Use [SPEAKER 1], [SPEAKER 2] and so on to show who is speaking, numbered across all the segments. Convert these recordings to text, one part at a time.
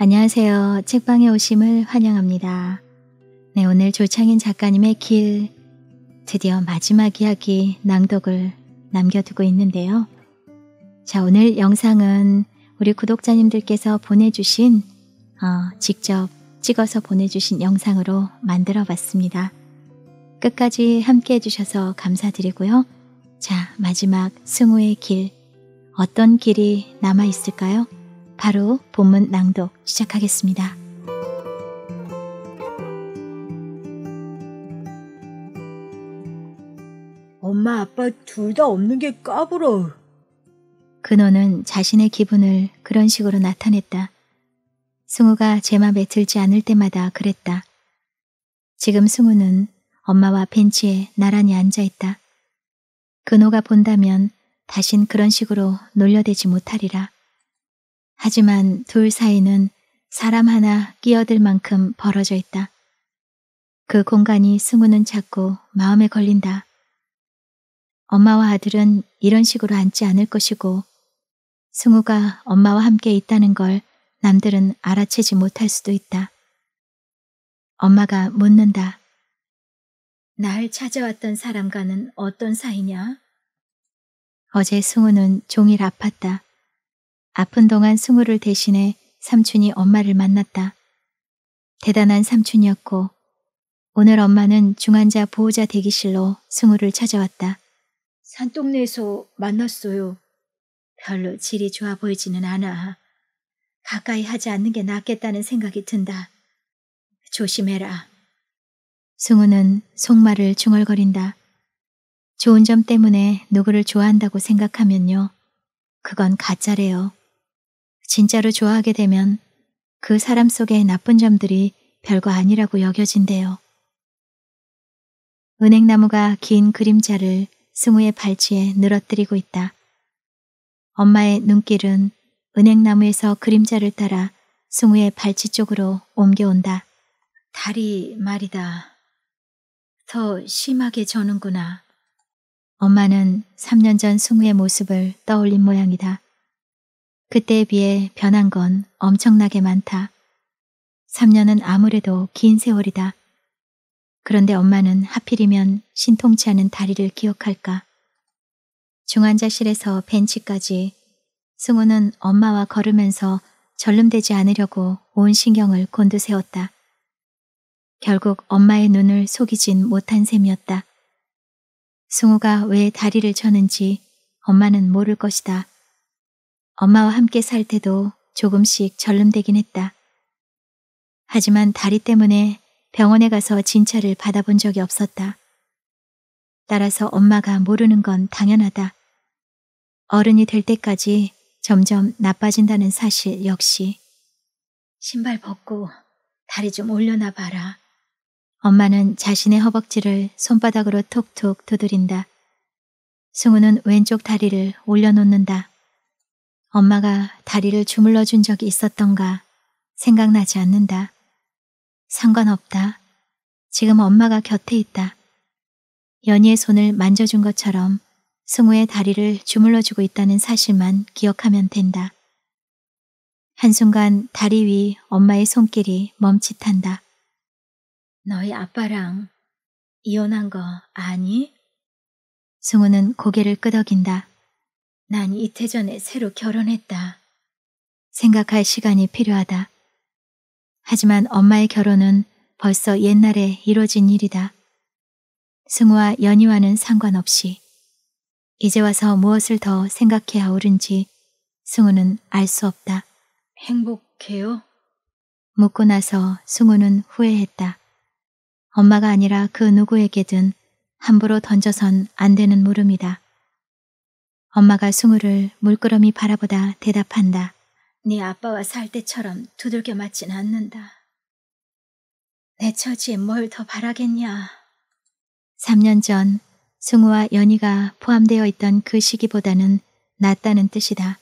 [SPEAKER 1] 안녕하세요. 책방에 오심을 환영합니다. 네, 오늘 조창인 작가님의 길, 드디어 마지막 이야기 낭독을 남겨두고 있는데요. 자, 오늘 영상은 우리 구독자님들께서 보내주신, 어, 직접 찍어서 보내주신 영상으로 만들어 봤습니다. 끝까지 함께 해주셔서 감사드리고요. 자, 마지막 승우의 길. 어떤 길이 남아 있을까요? 바로 본문 낭독 시작하겠습니다. 엄마 아빠 둘 다 없는 게 까불어. 근호는 자신의 기분을 그런 식으로 나타냈다. 승우가 제 맘에 들지 않을 때마다 그랬다. 지금 승우는 엄마와 벤치에 나란히 앉아있다. 근호가 본다면 다신 그런 식으로 놀려대지 못하리라. 하지만 둘 사이는 사람 하나 끼어들 만큼 벌어져 있다. 그 공간이 승우는 자꾸 마음에 걸린다. 엄마와 아들은 이런 식으로 앉지 않을 것이고 승우가 엄마와 함께 있다는 걸 남들은 알아채지 못할 수도 있다. 엄마가 묻는다. 날 찾아왔던 사람과는 어떤 사이냐? 어제 승우는 종일 아팠다. 아픈 동안 승우를 대신해 삼촌이 엄마를 만났다. 대단한 삼촌이었고 오늘 엄마는 중환자 보호자 대기실로 승우를 찾아왔다. 산동네에서 만났어요. 별로 질이 좋아 보이지는 않아. 가까이 하지 않는 게 낫겠다는 생각이 든다. 조심해라. 승우는 속말을 중얼거린다. 좋은 점 때문에 누구를 좋아한다고 생각하면요. 그건 가짜래요. 진짜로 좋아하게 되면 그 사람 속의 나쁜 점들이 별거 아니라고 여겨진대요. 은행나무가 긴 그림자를 승우의 발치에 늘어뜨리고 있다. 엄마의 눈길은 은행나무에서 그림자를 따라 승우의 발치 쪽으로 옮겨온다. 다리 말이다. 더 심하게 저는구나. 엄마는 3년 전 승우의 모습을 떠올린 모양이다. 그때에 비해 변한 건 엄청나게 많다. 3년은 아무래도 긴 세월이다. 그런데 엄마는 하필이면 신통치 않은 다리를 기억할까. 중환자실에서 벤치까지 승우는 엄마와 걸으면서 절름되지 않으려고 온 신경을 곤두세웠다. 결국 엄마의 눈을 속이진 못한 셈이었다. 승우가 왜 다리를 쳤는지 엄마는 모를 것이다. 엄마와 함께 살 때도 조금씩 절름되긴 했다. 하지만 다리 때문에 병원에 가서 진찰을 받아본 적이 없었다. 따라서 엄마가 모르는 건 당연하다. 어른이 될 때까지 점점 나빠진다는 사실 역시. 신발 벗고 다리 좀올려놔 봐라. 엄마는 자신의 허벅지를 손바닥으로 톡톡 두드린다. 승우는 왼쪽 다리를 올려놓는다. 엄마가 다리를 주물러 준 적이 있었던가 생각나지 않는다. 상관없다. 지금 엄마가 곁에 있다. 연희의 손을 만져준 것처럼 승우의 다리를 주물러주고 있다는 사실만 기억하면 된다. 한순간 다리 위 엄마의 손길이 멈칫한다. 너희 아빠랑 이혼한 거 아니? 승우는 고개를 끄덕인다. 난 이태 전에 새로 결혼했다. 생각할 시간이 필요하다. 하지만 엄마의 결혼은 벌써 옛날에 이뤄진 일이다. 승우와 연희와는 상관없이 이제 와서 무엇을 더 생각해 야옳은지 승우는 알 수 없다. 행복해요? 묻고 나서 승우는 후회했다. 엄마가 아니라 그 누구에게든 함부로 던져선 안 되는 물음이다. 엄마가 승우를 물끄러미 바라보다 대답한다. 네 아빠와 살 때처럼 두들겨 맞진 않는다. 내 처지에 뭘 더 바라겠냐. 3년 전 승우와 연희가 포함되어 있던 그 시기보다는 낫다는 뜻이다.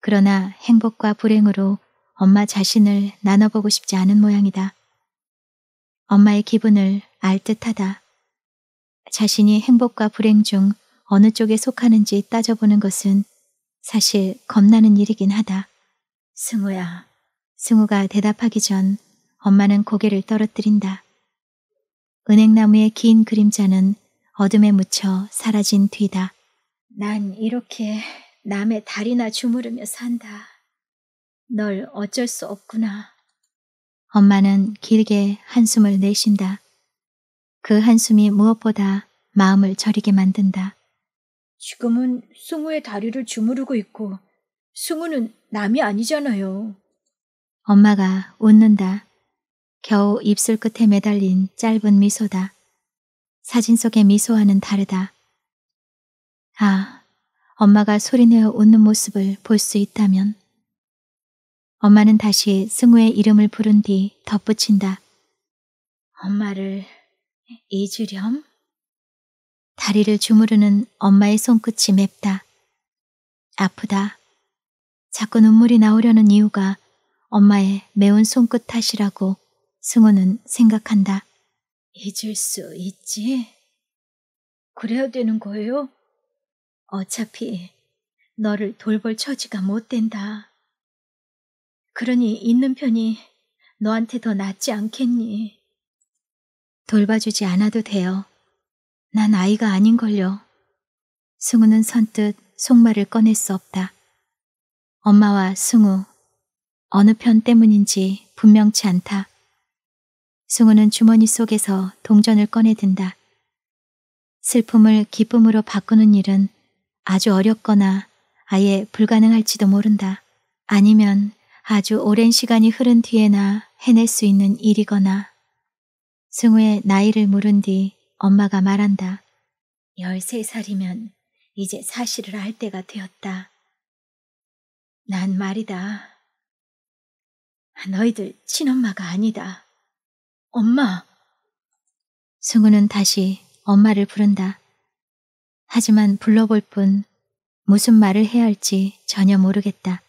[SPEAKER 1] 그러나 행복과 불행으로 엄마 자신을 나눠보고 싶지 않은 모양이다. 엄마의 기분을 알 듯하다. 자신이 행복과 불행 중 어느 쪽에 속하는지 따져보는 것은 사실 겁나는 일이긴 하다. 승우야. 승우가 대답하기 전 엄마는 고개를 떨어뜨린다. 은행나무의 긴 그림자는 어둠에 묻혀 사라진 뒤다. 난 이렇게 남의 다리나 주무르며 산다. 널 어쩔 수 없구나. 엄마는 길게 한숨을 내쉰다. 그 한숨이 무엇보다 마음을 저리게 만든다. 지금은 승우의 다리를 주무르고 있고 승우는 남이 아니잖아요. 엄마가 웃는다. 겨우 입술 끝에 매달린 짧은 미소다. 사진 속의 미소와는 다르다. 아, 엄마가 소리내어 웃는 모습을 볼 수 있다면. 엄마는 다시 승우의 이름을 부른 뒤 덧붙인다. 엄마를 잊으렴? 다리를 주무르는 엄마의 손끝이 맵다. 아프다. 자꾸 눈물이 나오려는 이유가 엄마의 매운 손끝 탓이라고 승우는 생각한다. 잊을 수 있지? 그래야 되는 거예요? 어차피 너를 돌볼 처지가 못 된다. 그러니 있는 편이 너한테 더 낫지 않겠니? 돌봐주지 않아도 돼요. 난 아이가 아닌걸요. 승우는 선뜻 속말을 꺼낼 수 없다. 엄마와 승우, 어느 편 때문인지 분명치 않다. 승우는 주머니 속에서 동전을 꺼내든다. 슬픔을 기쁨으로 바꾸는 일은 아주 어렵거나 아예 불가능할지도 모른다. 아니면 아주 오랜 시간이 흐른 뒤에나 해낼 수 있는 일이거나 승우의 나이를 물은 뒤 엄마가 말한다. 13살이면 이제 사실을 알 때가 되었다.
[SPEAKER 2] 난 말이다. 너희들 친엄마가 아니다. 엄마! 승우는 다시 엄마를
[SPEAKER 1] 부른다. 하지만 불러볼 뿐 무슨 말을 해야 할지 전혀 모르겠다.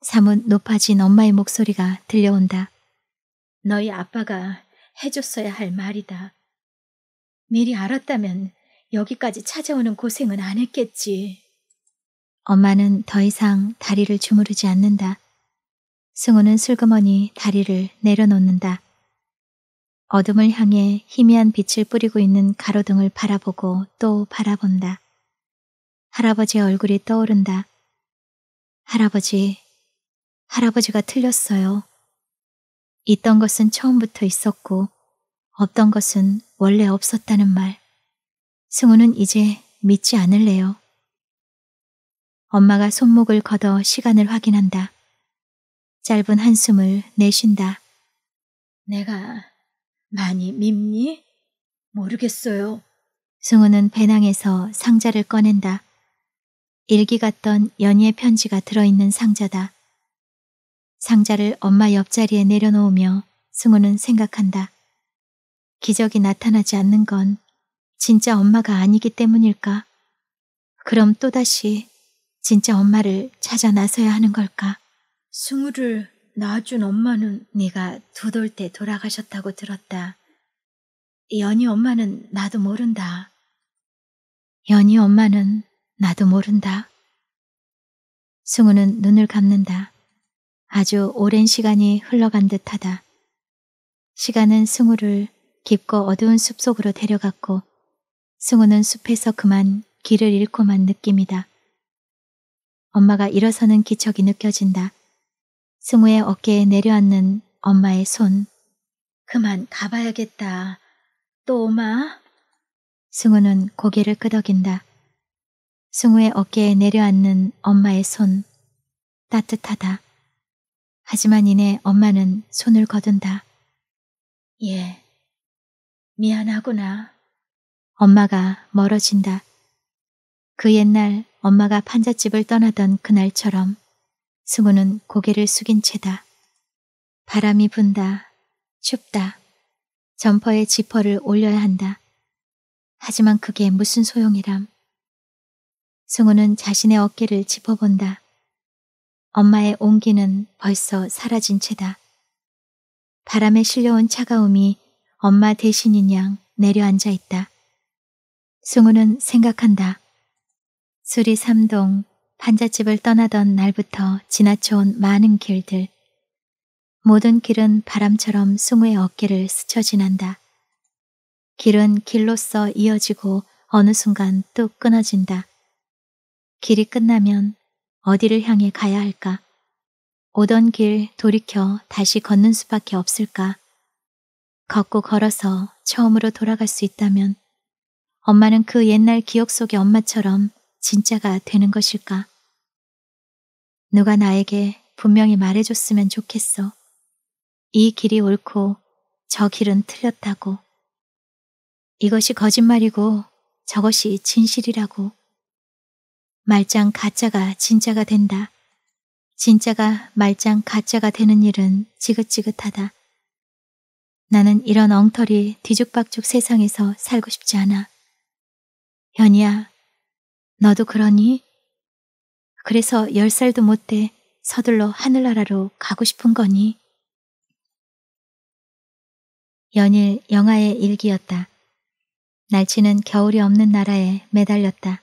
[SPEAKER 1] 사뭇 높아진 엄마의 목소리가 들려온다. 너희 아빠가 해줬어야 할 말이다. 미리 알았다면 여기까지 찾아오는 고생은 안 했겠지. 엄마는 더 이상 다리를 주무르지 않는다. 승우는 슬그머니 다리를 내려놓는다. 어둠을 향해 희미한 빛을 뿌리고 있는 가로등을 바라보고 또 바라본다. 할아버지의 얼굴이 떠오른다. 할아버지, 할아버지가 틀렸어요. 있던 것은 처음부터 있었고, 없던 것은 원래 없었다는 말. 승우는 이제 믿지 않을래요. 엄마가 손목을 걷어 시간을 확인한다. 짧은 한숨을 내쉰다. 내가 많이 밉니? 모르겠어요. 승우는 배낭에서 상자를 꺼낸다. 일기 같던 연희의 편지가 들어있는 상자다. 상자를 엄마 옆자리에 내려놓으며 승우는 생각한다. 기적이 나타나지 않는 건 진짜 엄마가 아니기 때문일까? 그럼 또다시 진짜 엄마를 찾아 나서야 하는 걸까? 승우를 낳아준 엄마는 네가 두 돌 때 돌아가셨다고 들었다. 연희 엄마는 나도 모른다. 연희 엄마는 나도 모른다. 승우는 눈을 감는다. 아주 오랜 시간이 흘러간 듯하다. 시간은 승우를 깊고 어두운 숲속으로 데려갔고 승우는 숲에서 그만 길을 잃고만 느낍니다. 엄마가 일어서는 기척이 느껴진다. 승우의 어깨에 내려앉는 엄마의 손. 그만 가봐야겠다. 또 오마? 승우는 고개를 끄덕인다. 승우의 어깨에 내려앉는 엄마의 손. 따뜻하다. 하지만 이내 엄마는 손을 거둔다. 예, 미안하구나. 엄마가 멀어진다. 그 옛날 엄마가 판잣집을 떠나던 그날처럼 승우는 고개를 숙인 채다. 바람이 분다. 춥다. 점퍼에 지퍼를 올려야 한다. 하지만 그게 무슨 소용이람. 승우는 자신의 어깨를 짚어본다. 엄마의 온기는 벌써 사라진 채다. 바람에 실려온 차가움이 엄마 대신인 양 내려앉아 있다. 승우는 생각한다. 수리 삼동 판잣집을 떠나던 날부터 지나쳐온 많은 길들. 모든 길은 바람처럼 승우의 어깨를 스쳐 지난다. 길은 길로서 이어지고 어느 순간 뚝 끊어진다. 길이 끝나면 어디를 향해 가야 할까? 오던 길 돌이켜 다시 걷는 수밖에 없을까? 걷고 걸어서 처음으로 돌아갈 수 있다면 엄마는 그 옛날 기억 속의 엄마처럼 진짜가 되는 것일까? 누가 나에게 분명히 말해줬으면 좋겠어. 이 길이 옳고 저 길은 틀렸다고. 이것이 거짓말이고 저것이 진실이라고. 말짱 가짜가 진짜가 된다. 진짜가 말짱 가짜가 되는 일은 지긋지긋하다. 나는 이런 엉터리 뒤죽박죽 세상에서 살고 싶지 않아. 현이야, 너도 그러니? 그래서
[SPEAKER 2] 열 살도 못 돼 서둘러 하늘나라로 가고 싶은 거니? 연일 영하의 일기였다. 날치는
[SPEAKER 1] 겨울이 없는 나라에 매달렸다.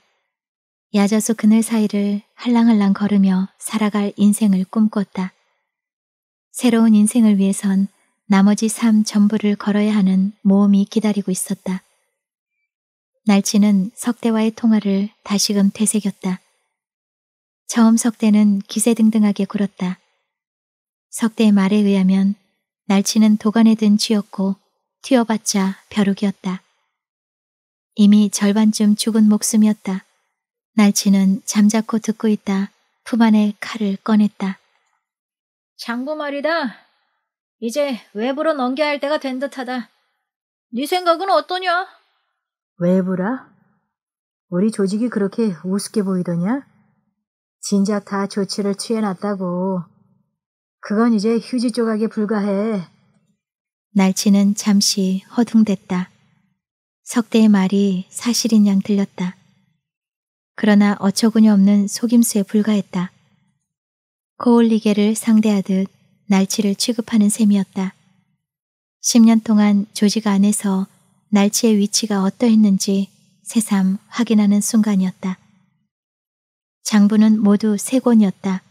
[SPEAKER 1] 야자수 그늘 사이를 할랑할랑 걸으며 살아갈 인생을 꿈꿨다. 새로운 인생을 위해선 나머지 삶 전부를 걸어야 하는 모험이 기다리고 있었다. 날치는 석대와의 통화를 다시금 되새겼다. 처음 석대는 기세등등하게 굴었다. 석대의 말에 의하면 날치는 도간에 든 쥐였고 튀어봤자 벼룩이었다. 이미 절반쯤 죽은 목숨이었다. 날치는 잠자코 듣고 있다. 품 안에 칼을 꺼냈다. 장부 말이다. 이제 외부로 넘겨야 할 때가 된 듯하다. 네 생각은 어떠냐? 외부라? 우리 조직이 그렇게 우습게 보이더냐? 진작 다 조치를 취해놨다고. 그건 이제 휴지 조각에 불과해. 날치는 잠시 허둥댔다. 석대의 말이 사실인 양 들렸다. 그러나 어처구니 없는 속임수에 불과했다. 코올리게를 상대하듯 날치를 취급하는 셈이었다. 10년 동안 조직 안에서 날치의 위치가 어떠했는지 새삼 확인하는 순간이었다. 장부는 모두 세 권이었다.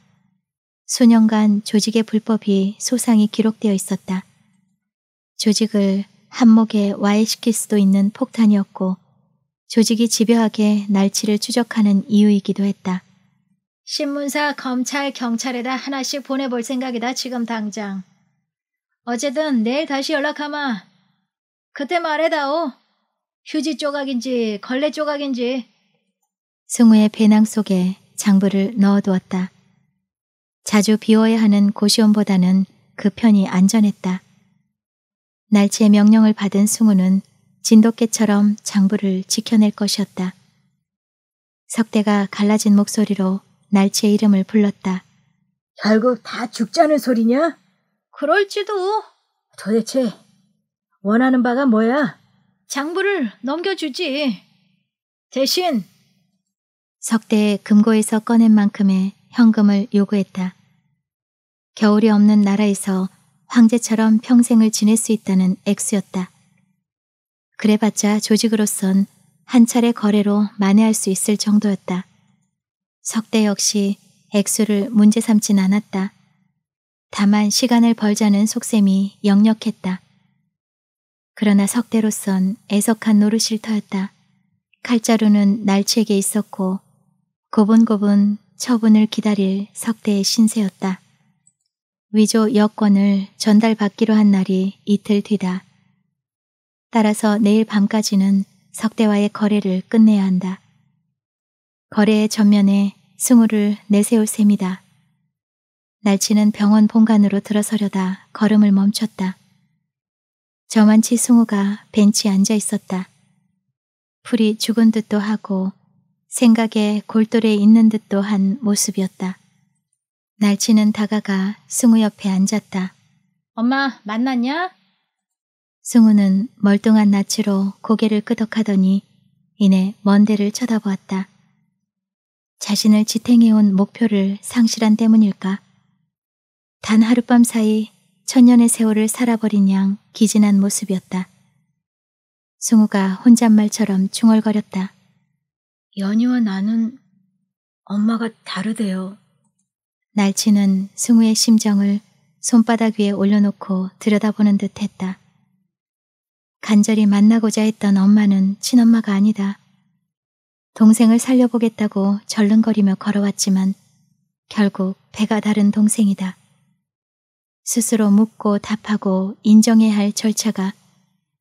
[SPEAKER 1] 수년간 조직의 불법이 소상히 기록되어 있었다. 조직을 한목에 와해시킬 수도 있는 폭탄이었고 조직이 집요하게 날치를 추적하는 이유이기도 했다. 신문사, 검찰, 경찰에다 하나씩 보내볼 생각이다, 지금 당장. 어쨌든 내일 다시 연락하마. 그때 말해다오. 휴지 조각인지 걸레 조각인지. 승우의 배낭 속에 장부를 넣어두었다. 자주 비워야 하는 고시원보다는 그 편이 안전했다. 날치의 명령을 받은 승우는 진돗개처럼 장부를 지켜낼 것이었다. 석대가 갈라진 목소리로 날치의 이름을 불렀다. 결국 다 죽자는 소리냐? 그럴지도. 도대체 원하는 바가 뭐야? 장부를 넘겨주지. 대신 석대 금고에서 꺼낸 만큼의 현금을 요구했다. 겨울이 없는 나라에서 황제처럼 평생을 지낼 수 있다는 액수였다. 그래봤자 조직으로선 한 차례 거래로 만회할 수 있을 정도였다. 석대 역시 액수를 문제 삼진 않았다. 다만 시간을 벌자는 속셈이 역력했다. 그러나 석대로선 애석한 노릇일 터였다. 칼자루는 날치에게 있었고 고분고분 처분을 기다릴 석대의 신세였다. 위조 여권을 전달받기로 한 날이 이틀 뒤다. 따라서 내일 밤까지는 석대와의 거래를 끝내야 한다. 거래의 전면에 승우를 내세울 셈이다. 날치는 병원 본관으로 들어서려다 걸음을 멈췄다. 저만치 승우가 벤치에 앉아 있었다. 풀이 죽은 듯도 하고 생각에 골똘에 있는 듯도 한 모습이었다. 날치는 다가가 승우 옆에 앉았다. 엄마 만났냐? 승우는 멀뚱한 낯으로 고개를 끄덕하더니 이내 먼 데를 쳐다보았다. 자신을 지탱해온 목표를 상실한 때문일까? 단 하룻밤 사이 천년의 세월을 살아버린 양 기진한 모습이었다. 승우가 혼잣말처럼 중얼거렸다. 연희와 나는 엄마가 다르대요. 날치는 승우의 심정을 손바닥 위에 올려놓고 들여다보는 듯 했다. 간절히 만나고자 했던 엄마는 친엄마가 아니다. 동생을 살려보겠다고 절름거리며 걸어왔지만 결국 배가 다른 동생이다. 스스로 묻고 답하고 인정해야 할 절차가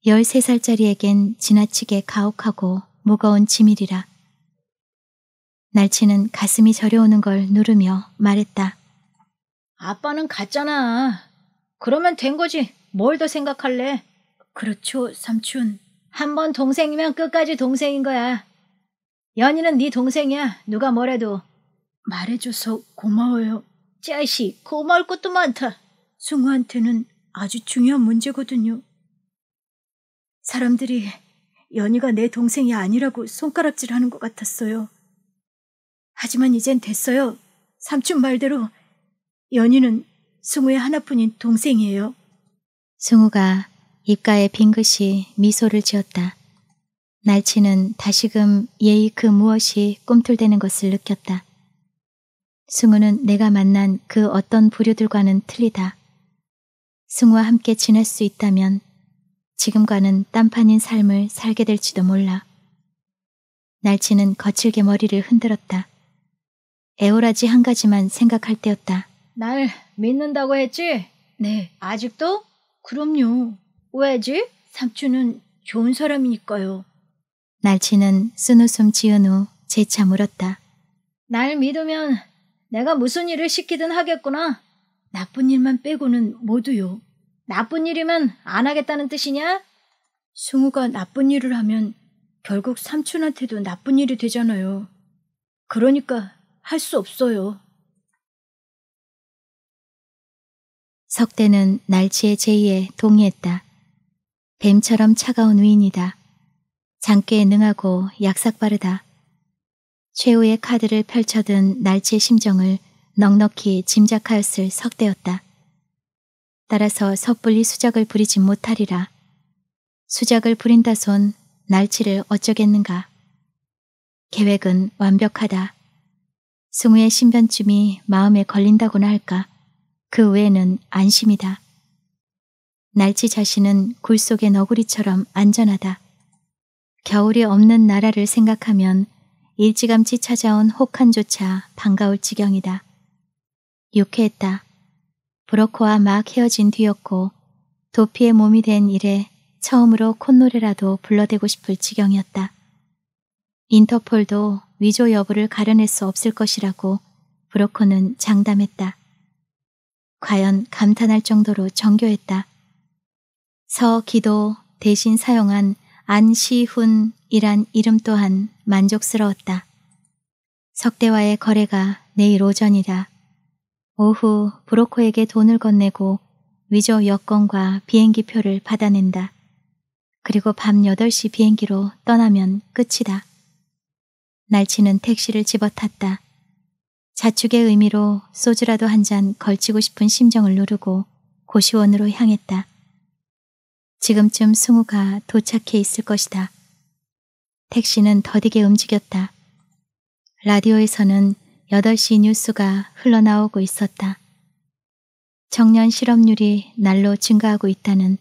[SPEAKER 1] 13살짜리에겐 지나치게 가혹하고 무거운 짐이리라. 날치는 가슴이 저려오는 걸 누르며 말했다. 아빠는 갔잖아. 그러면 된 거지. 뭘 더 생각할래? 그렇죠, 삼촌. 한번 동생이면 끝까지 동생인 거야. 연희는 네 동생이야. 누가 뭐래도. 말해줘서 고마워요. 자식, 고마울 것도 많다. 승우한테는 아주 중요한 문제거든요. 사람들이 연희가 내 동생이 아니라고 손가락질 하는 것 같았어요. 하지만 이젠 됐어요. 삼촌 말대로 연희는 승우의 하나뿐인 동생이에요. 승우가 입가에 빙긋이 미소를 지었다. 날치는 다시금 예의 그 무엇이 꿈틀대는 것을 느꼈다. 승우는 내가 만난 그 어떤 부류들과는 틀리다. 승우와 함께 지낼 수 있다면 지금과는 딴판인 삶을 살게 될지도 몰라. 날치는 거칠게 머리를 흔들었다. 애오라지 한 가지만 생각할 때였다. 날 믿는다고 했지? 네. 아직도? 그럼요. 왜지? 삼촌은 좋은 사람이니까요. 날치는 쓴웃음 지은 후 재차 물었다. 날 믿으면 내가 무슨 일을 시키든 하겠구나. 나쁜 일만 빼고는 모두요. 나쁜 일이면 안 하겠다는 뜻이냐? 승우가 나쁜 일을 하면 결국
[SPEAKER 2] 삼촌한테도 나쁜 일이 되잖아요. 그러니까 할 수 없어요. 석대는 날치의 제의에 동의했다. 뱀처럼 차가운 위인이다. 장께
[SPEAKER 1] 능하고 약삭빠르다. 최후의 카드를 펼쳐든 날치의 심정을 넉넉히 짐작하였을 석대였다. 따라서 섣불리 수작을 부리지 못하리라. 수작을 부린다손 날치를 어쩌겠는가. 계획은 완벽하다. 승우의 신변쯤이 마음에 걸린다고나 할까. 그 외에는 안심이다. 날치 자신은 굴 속의 너구리처럼 안전하다. 겨울이 없는 나라를 생각하면 일찌감치 찾아온 혹한조차 반가울 지경이다. 유쾌했다. 브로커와 막 헤어진 뒤였고 도피의 몸이 된 일에 처음으로 콧노래라도 불러대고 싶을 지경이었다. 인터폴도 위조 여부를 가려낼 수 없을 것이라고 브로커는 장담했다. 과연 감탄할 정도로 정교했다. 서 기도 대신 사용한 안시훈이란 이름 또한 만족스러웠다. 석대와의 거래가 내일 오전이다. 오후 브로커에게 돈을 건네고 위조 여권과 비행기표를 받아낸다. 그리고 밤 8시 비행기로 떠나면 끝이다. 날치는 택시를 집어탔다. 자축의 의미로 소주라도 한 잔 걸치고 싶은 심정을 누르고 고시원으로 향했다. 지금쯤 승우가 도착해 있을 것이다. 택시는 더디게 움직였다. 라디오에서는 8시 뉴스가 흘러나오고 있었다. 청년 실업률이 날로 증가하고 있다는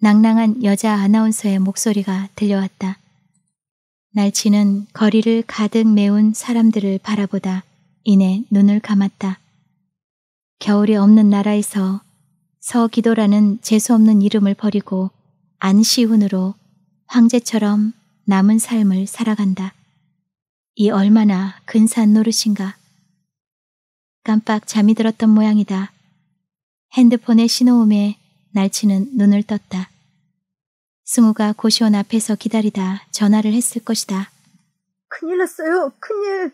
[SPEAKER 1] 낭랑한 여자 아나운서의 목소리가 들려왔다. 날치는 거리를 가득 메운 사람들을 바라보다 이내 눈을 감았다. 겨울이 없는 나라에서 서기도라는 재수없는 이름을 버리고 안시훈으로 황제처럼 남은 삶을 살아간다. 이 얼마나 근사한 노릇인가. 깜빡 잠이 들었던 모양이다. 핸드폰의 신호음에 날치는 눈을 떴다. 승우가 고시원 앞에서 기다리다 전화를 했을 것이다. 큰일 났어요. 큰일.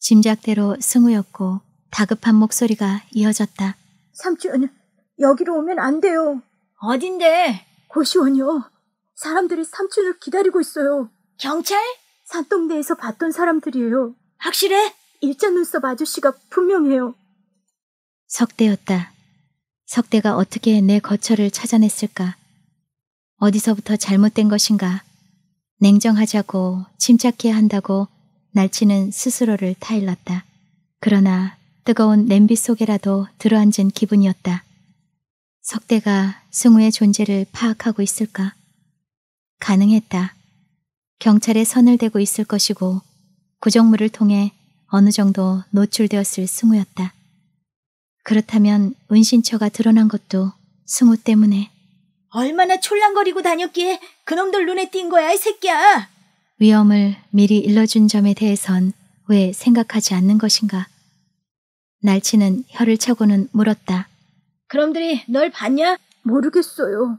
[SPEAKER 1] 짐작대로 승우였고 다급한 목소리가 이어졌다. 삼촌, 여기로 오면 안 돼요. 어딘데? 고시원이요. 사람들이 삼촌을 기다리고 있어요. 경찰? 산동네에서 봤던 사람들이에요. 확실해? 일자 눈썹 아저씨가 분명해요. 석대였다. 석대가 어떻게 내 거처를 찾아냈을까? 어디서부터 잘못된 것인가? 냉정하자고 침착해야 한다고 날치는 스스로를 타일렀다. 그러나 뜨거운 냄비 속에라도 들어앉은 기분이었다. 석대가 승우의 존재를 파악하고 있을까? 가능했다. 경찰에 선을 대고 있을 것이고 구정물을 통해 어느 정도 노출되었을 승우였다. 그렇다면 은신처가 드러난 것도 승우 때문에. 얼마나 촐랑거리고 다녔기에 그놈들 눈에 띈 거야, 이 새끼야! 위험을 미리 일러준 점에 대해선 왜 생각하지 않는 것인가? 날치는 혀를 차고는 물었다. 그럼들이 널 봤냐? 모르겠어요.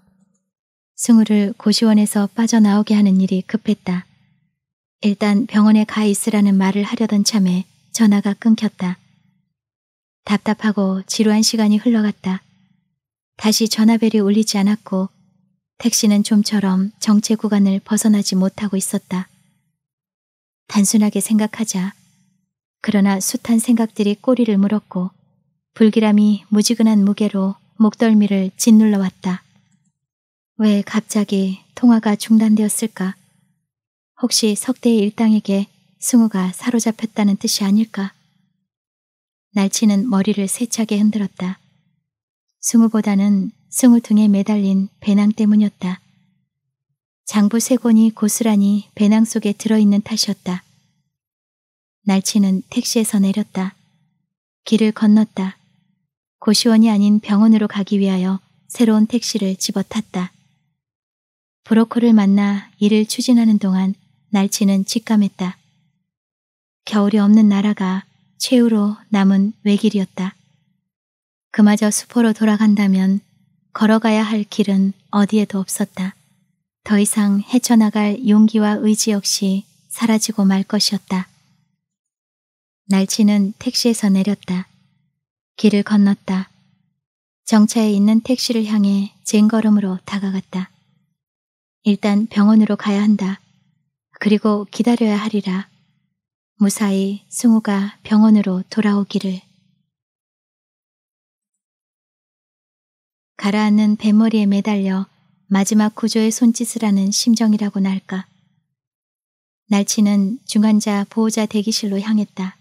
[SPEAKER 1] 승우를 고시원에서 빠져나오게 하는 일이 급했다. 일단 병원에 가 있으라는 말을 하려던 참에 전화가 끊겼다. 답답하고 지루한 시간이 흘러갔다. 다시 전화벨이 울리지 않았고 택시는 좀처럼 정체 구간을 벗어나지 못하고 있었다. 단순하게 생각하자. 그러나 숱한 생각들이 꼬리를 물었고 불길함이 무지근한 무게로 목덜미를 짓눌러 왔다. 왜 갑자기 통화가 중단되었을까? 혹시 석대의 일당에게 승우가 사로잡혔다는 뜻이 아닐까? 날치는 머리를 세차게 흔들었다. 승우보다는 승우 등에 매달린 배낭 때문이었다. 장부 세권이 고스란히 배낭 속에 들어있는 탓이었다. 날치는 택시에서 내렸다. 길을 건넜다. 고시원이 아닌 병원으로 가기 위하여 새로운 택시를 집어탔다. 브로커를 만나 일을 추진하는 동안 날치는 직감했다. 겨울이 없는 나라가 최후로 남은 외길이었다. 그마저 수포로 돌아간다면 걸어가야 할 길은 어디에도 없었다. 더 이상 헤쳐나갈 용기와 의지 역시 사라지고 말 것이었다. 날치는 택시에서 내렸다. 길을 건넜다. 정차에 있는 택시를 향해 쟁걸음으로 다가갔다. 일단 병원으로 가야 한다. 그리고
[SPEAKER 2] 기다려야 하리라. 무사히 승우가 병원으로 돌아오기를. 가라앉는 뱃머리에 매달려 마지막 구조의 손짓을 하는 심정이라고나 할까.
[SPEAKER 1] 날치는 중환자 보호자 대기실로 향했다.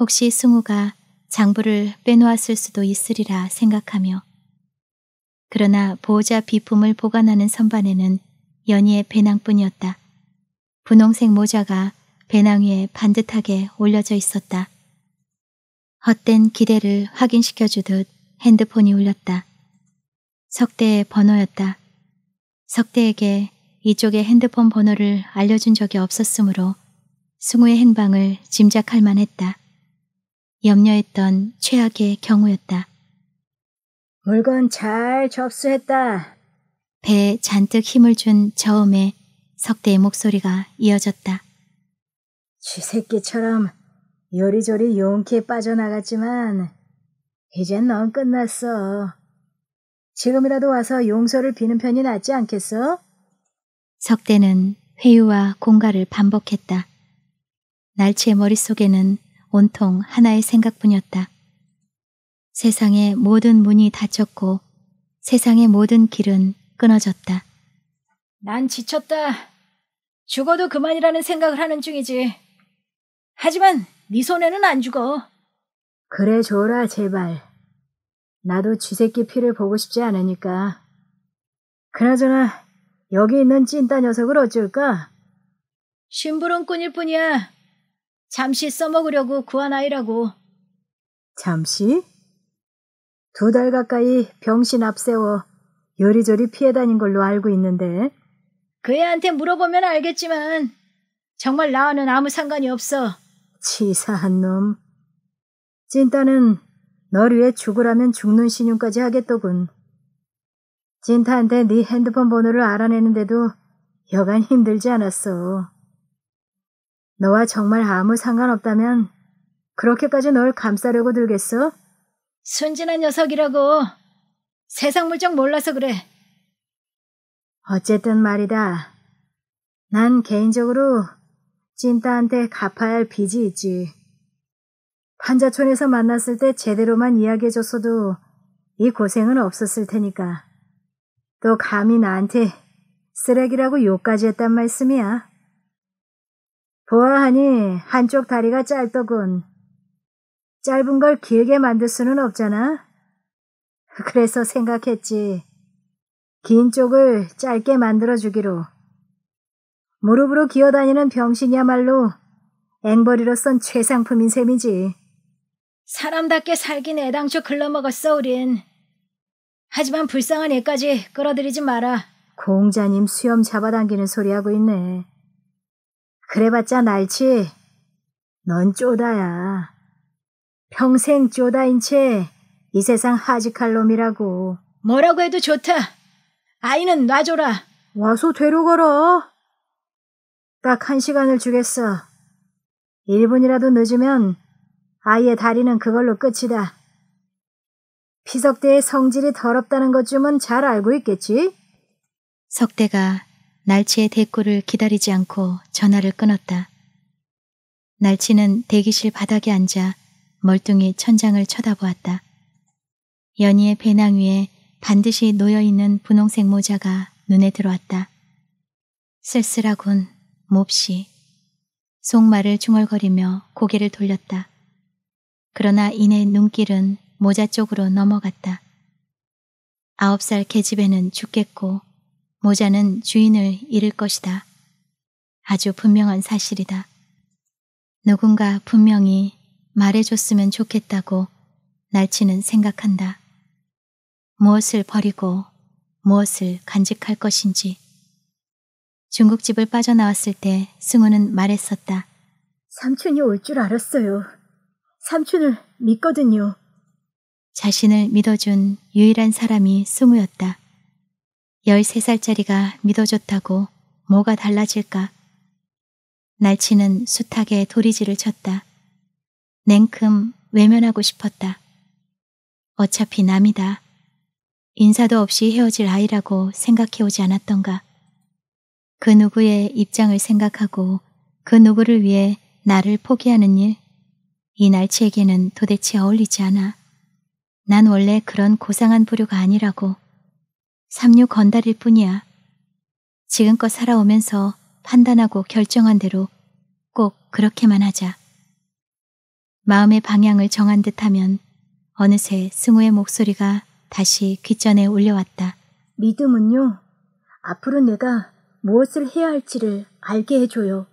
[SPEAKER 1] 혹시 승우가 장부를 빼놓았을 수도 있으리라 생각하며 그러나 보호자 비품을 보관하는 선반에는 연희의 배낭뿐이었다. 분홍색 모자가 배낭 위에 반듯하게 올려져 있었다. 헛된 기대를 확인시켜 주듯 핸드폰이 울렸다. 석대의 번호였다. 석대에게 이쪽의 핸드폰 번호를 알려준 적이 없었으므로 승우의 행방을 짐작할 만했다. 염려했던 최악의 경우였다. 물건 잘 접수했다. 배에 잔뜩 힘을 준 저음에 석대의 목소리가 이어졌다. 쥐새끼처럼 요리조리 용케 빠져나갔지만 이젠 넌 끝났어. 지금이라도 와서 용서를 비는 편이 낫지 않겠어? 석대는 회유와 공갈을 반복했다. 날치의 머릿속에는 온통 하나의 생각뿐이었다. 세상의 모든 문이 닫혔고 세상의 모든 길은 끊어졌다. 난 지쳤다. 죽어도 그만이라는 생각을 하는 중이지. 하지만 네 손에는 안 죽어. 그래 줘라 제발. 나도 쥐새끼 피를 보고 싶지 않으니까. 그나저나 여기 있는 찐따 녀석을 어쩔까? 심부름꾼일 뿐이야. 잠시 써먹으려고 구한 아이라고. 잠시? 두 달 가까이 병신 앞세워 요리조리 피해 다닌 걸로 알고 있는데. 그 애한테 물어보면 알겠지만 정말 나와는 아무 상관이 없어. 치사한 놈. 진타는널 위해 죽으라면 죽는 신용까지 하겠더군. 진타한테네 핸드폰 번호를 알아내는데도 여간 힘들지 않았어. 너와 정말 아무 상관없다면 그렇게까지 널 감싸려고 들겠어? 순진한 녀석이라고. 세상 물정 몰라서 그래. 어쨌든 말이다. 난 개인적으로 찐따한테 갚아야 할 빚이 있지. 판자촌에서 만났을 때 제대로만 이야기해줬어도 이 고생은 없었을 테니까. 또 감히 나한테 쓰레기라고 욕까지 했단 말씀이야. 보아하니 한쪽 다리가 짧더군. 짧은 걸 길게 만들 수는 없잖아. 그래서 생각했지. 긴 쪽을 짧게 만들어주기로. 무릎으로 기어다니는 병신이야말로 앵벌이로선 최상품인 셈이지. 사람답게 살긴 애당초 글러먹었어, 우린. 하지만 불쌍한 애까지 끌어들이지 마라. 공자님 수염 잡아당기는 소리하고 있네. 그래봤자 날치, 넌 쪼다야. 평생 쪼다인 채 이 세상 하직할 놈이라고. 뭐라고 해도 좋다. 아이는 놔줘라. 와서 데려가라. 딱 한 시간을 주겠어. 1분이라도 늦으면 아이의 다리는 그걸로 끝이다. 피석대의 성질이 더럽다는 것쯤은 잘 알고 있겠지? 석대가 날치의 대꾸를 기다리지 않고 전화를 끊었다. 날치는 대기실 바닥에 앉아 멀뚱히 천장을 쳐다보았다. 연희의 배낭 위에 반드시 놓여있는 분홍색 모자가 눈에 들어왔다. 쓸쓸하군, 몹시. 속말을 중얼거리며 고개를 돌렸다. 그러나 이내 눈길은 모자 쪽으로 넘어갔다. 아홉 살 계집애는 죽겠고 모자는 주인을 잃을 것이다. 아주 분명한 사실이다. 누군가 분명히 말해줬으면 좋겠다고 날치는 생각한다. 무엇을 버리고 무엇을 간직할 것인지. 중국집을 빠져나왔을 때 승우는 말했었다. 삼촌이 올 줄 알았어요. 삼촌을 믿거든요. 자신을 믿어준 유일한 사람이 승우였다. 13살짜리가 믿어줬다고 뭐가 달라질까? 날치는 숱하게 도리지를 쳤다. 냉큼 외면하고 싶었다. 어차피 남이다. 인사도 없이 헤어질 아이라고 생각해오지 않았던가. 그 누구의 입장을 생각하고 그 누구를 위해 나를 포기하는 일, 이 날치에게는 도대체 어울리지 않아. 난 원래 그런 고상한 부류가 아니라고. 삼류 건달일 뿐이야. 지금껏 살아오면서 판단하고 결정한 대로 꼭 그렇게만 하자. 마음의 방향을 정한 듯하면 어느새 승우의 목소리가 다시 귓전에 울려왔다. 믿음은요. 앞으로 내가 무엇을 해야 할지를 알게 해줘요.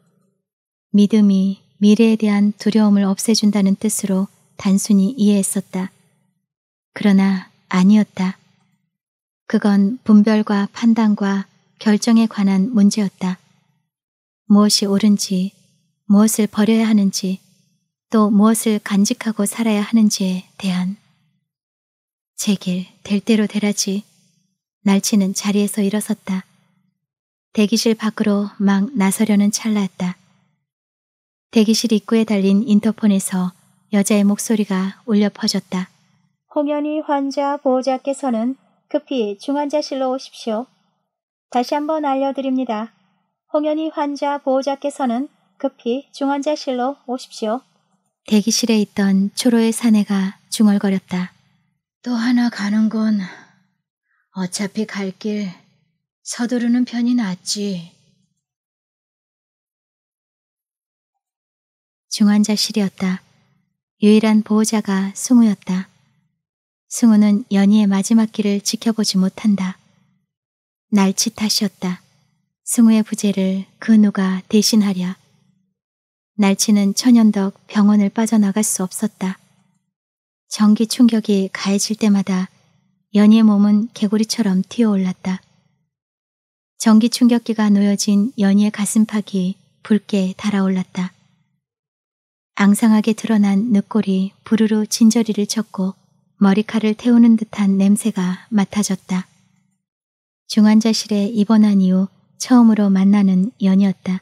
[SPEAKER 1] 믿음이 미래에 대한 두려움을 없애준다는 뜻으로 단순히 이해했었다. 그러나 아니었다. 그건 분별과 판단과 결정에 관한 문제였다. 무엇이 옳은지, 무엇을 버려야 하는지, 또 무엇을 간직하고 살아야 하는지에 대한 제길 될 대로 되라지. 날치는 자리에서 일어섰다. 대기실 밖으로 막 나서려는 찰나였다. 대기실 입구에 달린 인터폰에서 여자의 목소리가 울려 퍼졌다. 홍연희 환자 보호자께서는 급히 중환자실로 오십시오. 다시 한번 알려드립니다. 홍현희 환자 보호자께서는 급히 중환자실로 오십시오. 대기실에 있던 초로의 사내가 중얼거렸다. 또 하나 가는군. 어차피 갈
[SPEAKER 2] 길 서두르는 편이 낫지. 중환자실이었다. 유일한 보호자가
[SPEAKER 1] 승우였다. 승우는 연희의 마지막 길을 지켜보지 못한다. 날치 탓이었다. 승우의 부재를 그 누가 대신하랴. 날치는 천연덕 병원을 빠져나갈 수 없었다. 전기 충격이 가해질 때마다 연희의 몸은 개구리처럼 튀어올랐다. 전기 충격기가 놓여진 연희의 가슴팍이 붉게 달아올랐다. 앙상하게 드러난 늑골이 부르르 진저리를 쳤고 머리칼을 태우는 듯한 냄새가 맡아졌다. 중환자실에 입원한 이후 처음으로 만나는 연이었다.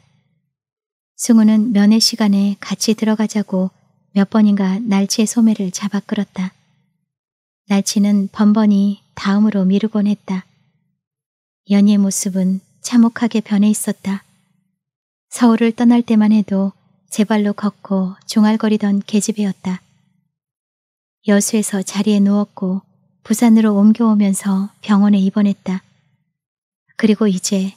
[SPEAKER 1] 승우는 면회 시간에 같이 들어가자고 몇 번인가 날치의 소매를 잡아 끌었다. 날치는 번번이 다음으로 미루곤 했다. 연희의 모습은 참혹하게 변해 있었다. 서울을 떠날 때만 해도 제 발로 걷고 종알거리던 계집애였다. 여수에서 자리에 누웠고 부산으로 옮겨오면서 병원에 입원했다. 그리고 이제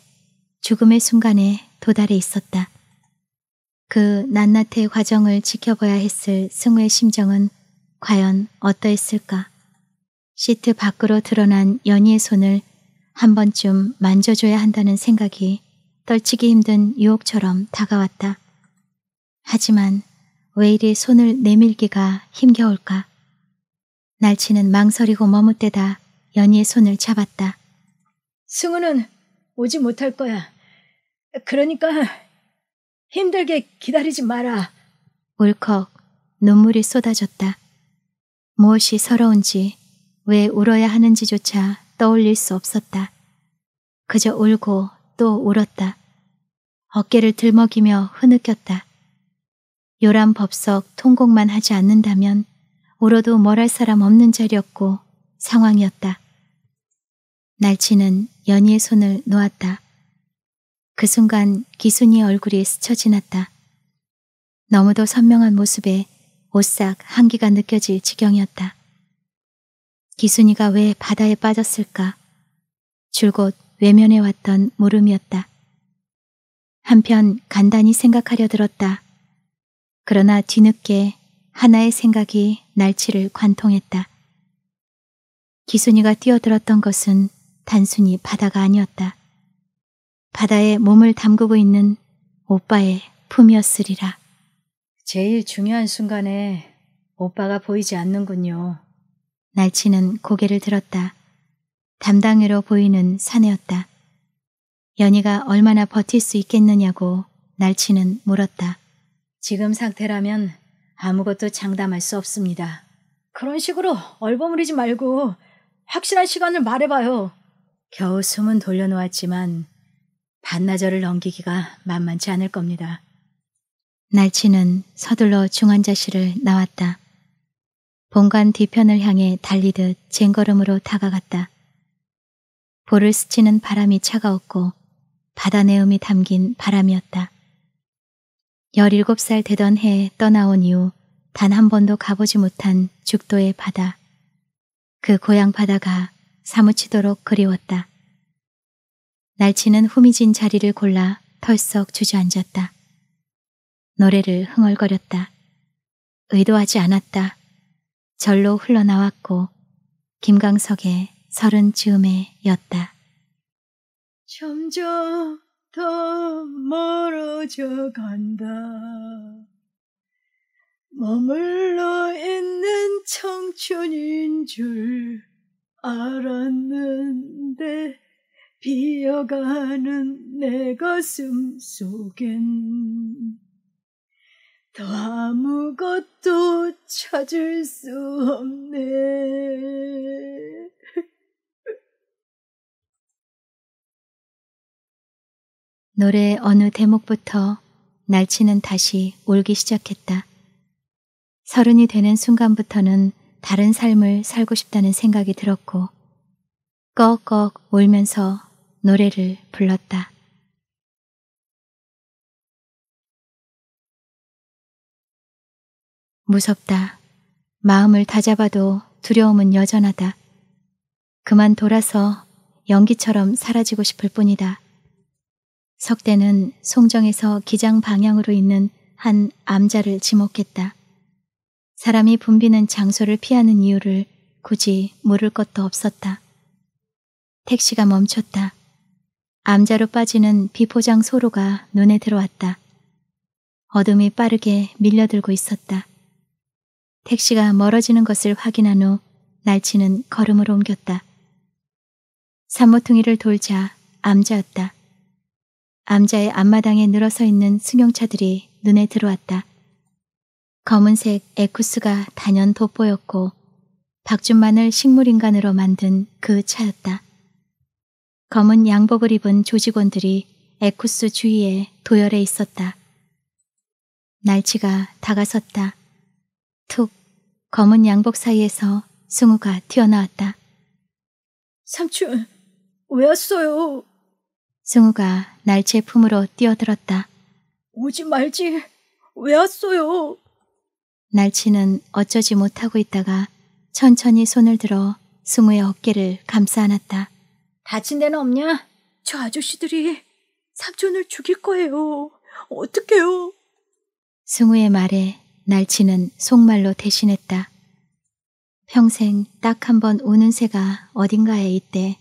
[SPEAKER 1] 죽음의 순간에 도달해 있었다. 그 낱낱의 과정을 지켜봐야 했을 승우의 심정은 과연 어떠했을까? 시트 밖으로 드러난 연희의 손을 한 번쯤 만져줘야 한다는 생각이 떨치기 힘든 유혹처럼 다가왔다. 하지만 왜 이리 손을 내밀기가 힘겨울까? 날치는 망설이고 머뭇대다 연희의 손을 잡았다. 승우는 오지 못할 거야. 그러니까 힘들게 기다리지 마라. 울컥 눈물이 쏟아졌다. 무엇이 서러운지 왜 울어야 하는지조차 떠올릴 수 없었다. 그저 울고 또 울었다. 어깨를 들먹이며 흐느꼈다. 요란 법석 통곡만 하지 않는다면 울어도 뭘 할 사람 없는 자리였고 상황이었다. 날치는 연희의 손을 놓았다. 그 순간 기순이의 얼굴이 스쳐 지났다. 너무도 선명한 모습에 오싹 한기가 느껴질 지경이었다. 기순이가 왜 바다에 빠졌을까? 줄곧 외면해 왔던 물음이었다. 한편 간단히 생각하려 들었다. 그러나 뒤늦게 하나의 생각이 날치를 관통했다. 기순이가 뛰어들었던 것은 단순히 바다가 아니었다. 바다에 몸을 담그고 있는 오빠의 품이었으리라. 제일 중요한 순간에 오빠가 보이지 않는군요. 날치는 고개를 들었다. 담당으로 보이는 사내였다. 연희가 얼마나 버틸 수 있겠느냐고 날치는 물었다. 지금 상태라면 아무것도 장담할 수 없습니다. 그런 식으로 얼버무리지 말고 확실한 시간을 말해봐요. 겨우 숨은 돌려놓았지만 반나절을 넘기기가 만만치 않을 겁니다. 날치는 서둘러 중환자실을 나왔다. 본관 뒤편을 향해 달리듯 쟁걸음으로 다가갔다. 볼을 스치는 바람이 차가웠고 바다 내음이 담긴 바람이었다. 1 7살 되던 해 떠나온 이후 단 한 번도 가보지 못한 죽도의 바다. 그 고향 바다가 사무치도록 그리웠다. 날치는 후미진 자리를 골라 털썩 주저앉았다. 노래를 흥얼거렸다. 의도하지 않았다. 절로 흘러나왔고 김강석의 서른 즈음에였다. 점점 더 멀어져 간다. 머물러 있는 청춘인 줄 알았는데 비어가는 내 가슴 속엔 더 아무것도 찾을 수
[SPEAKER 2] 없네. 노래 어느 대목부터 날치는 다시 울기 시작했다. 서른이 되는 순간부터는
[SPEAKER 1] 다른 삶을 살고 싶다는 생각이 들었고 꺽꺽
[SPEAKER 2] 울면서 노래를 불렀다. 무섭다. 마음을 다잡아도 두려움은 여전하다. 그만 돌아서
[SPEAKER 1] 연기처럼 사라지고 싶을 뿐이다. 석대는 송정에서 기장 방향으로 있는 한 암자를 지목했다. 사람이 붐비는 장소를 피하는 이유를 굳이 물을 것도 없었다. 택시가 멈췄다. 암자로 빠지는 비포장 소로가 눈에 들어왔다. 어둠이 빠르게 밀려들고 있었다. 택시가 멀어지는 것을 확인한 후 날치는 걸음을 옮겼다. 산모퉁이를 돌자 암자였다. 암자의 앞마당에 늘어서 있는 승용차들이 눈에 들어왔다. 검은색 에쿠스가 단연 돋보였고 박준만을 식물인간으로 만든 그 차였다. 검은 양복을 입은 조직원들이 에쿠스 주위에 도열해 있었다. 날치가 다가섰다. 툭 검은 양복 사이에서 승우가 튀어나왔다. 삼촌, 왜 왔어요? 승우가 날제 품으로 뛰어들었다. 오지 말지. 왜 왔어요? 날치는 어쩌지 못하고 있다가 천천히 손을 들어 승우의 어깨를 감싸 안았다. 다친 데는 없냐? 저 아저씨들이 삼촌을 죽일 거예요. 어떡해요? 승우의 말에 날치는 속말로 대신했다. 평생 딱 한 번 우는 새가 어딘가에 있대.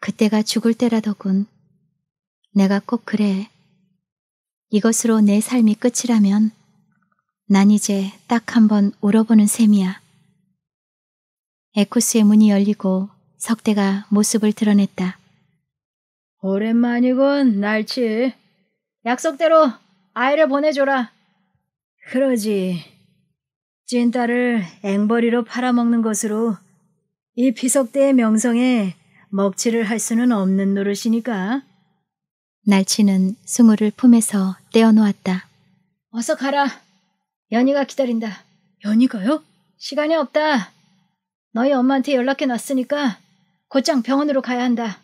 [SPEAKER 1] 그때가 죽을 때라더군. 내가 꼭 그래. 이것으로 내 삶이 끝이라면 난 이제 딱 한 번 울어보는 셈이야. 에쿠스의 문이 열리고 석대가 모습을 드러냈다. 오랜만이군, 날치. 약속대로 아이를 보내줘라. 그러지. 찐따를 앵벌이로 팔아먹는 것으로 이 피석대의 명성에 먹칠을 할 수는 없는 노릇이니까. 날치는 승우를 품에서 떼어놓았다. 어서 가라. 연희가 기다린다. 연희가요? 시간이 없다. 너희 엄마한테 연락해놨으니까 곧장 병원으로 가야 한다.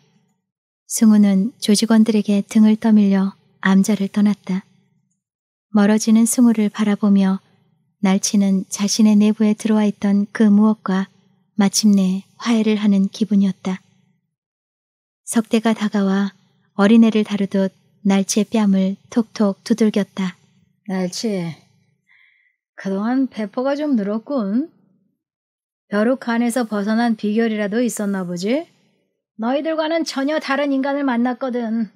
[SPEAKER 1] 승우는 조직원들에게 등을 떠밀려 암자를 떠났다. 멀어지는 승우를 바라보며 날치는 자신의 내부에 들어와 있던 그 무엇과 마침내 화해를 하는 기분이었다. 석대가 다가와 어린애를 다루듯 날치의 뺨을 톡톡 두들겼다. 날치, 그동안 배포가 좀 늘었군. 벼룩한에서 벗어난 비결이라도 있었나 보지? 너희들과는 전혀 다른 인간을 만났거든.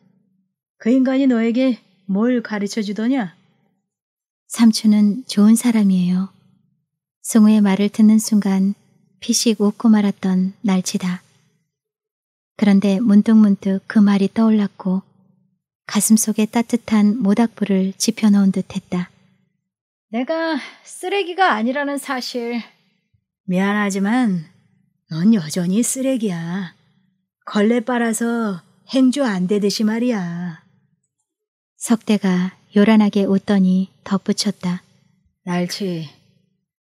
[SPEAKER 1] 그 인간이 너에게 뭘 가르쳐 주더냐? 삼촌은 좋은 사람이에요. 승우의 말을 듣는 순간 피식 웃고 말았던 날치다. 그런데 문득문득 그 말이 떠올랐고 가슴속에 따뜻한 모닥불을 지펴놓은 듯했다. 내가 쓰레기가 아니라는 사실. 미안하지만 넌 여전히 쓰레기야. 걸레 빨아서 행주 안 되듯이 말이야. 석대가 요란하게 웃더니 덧붙였다. 날치,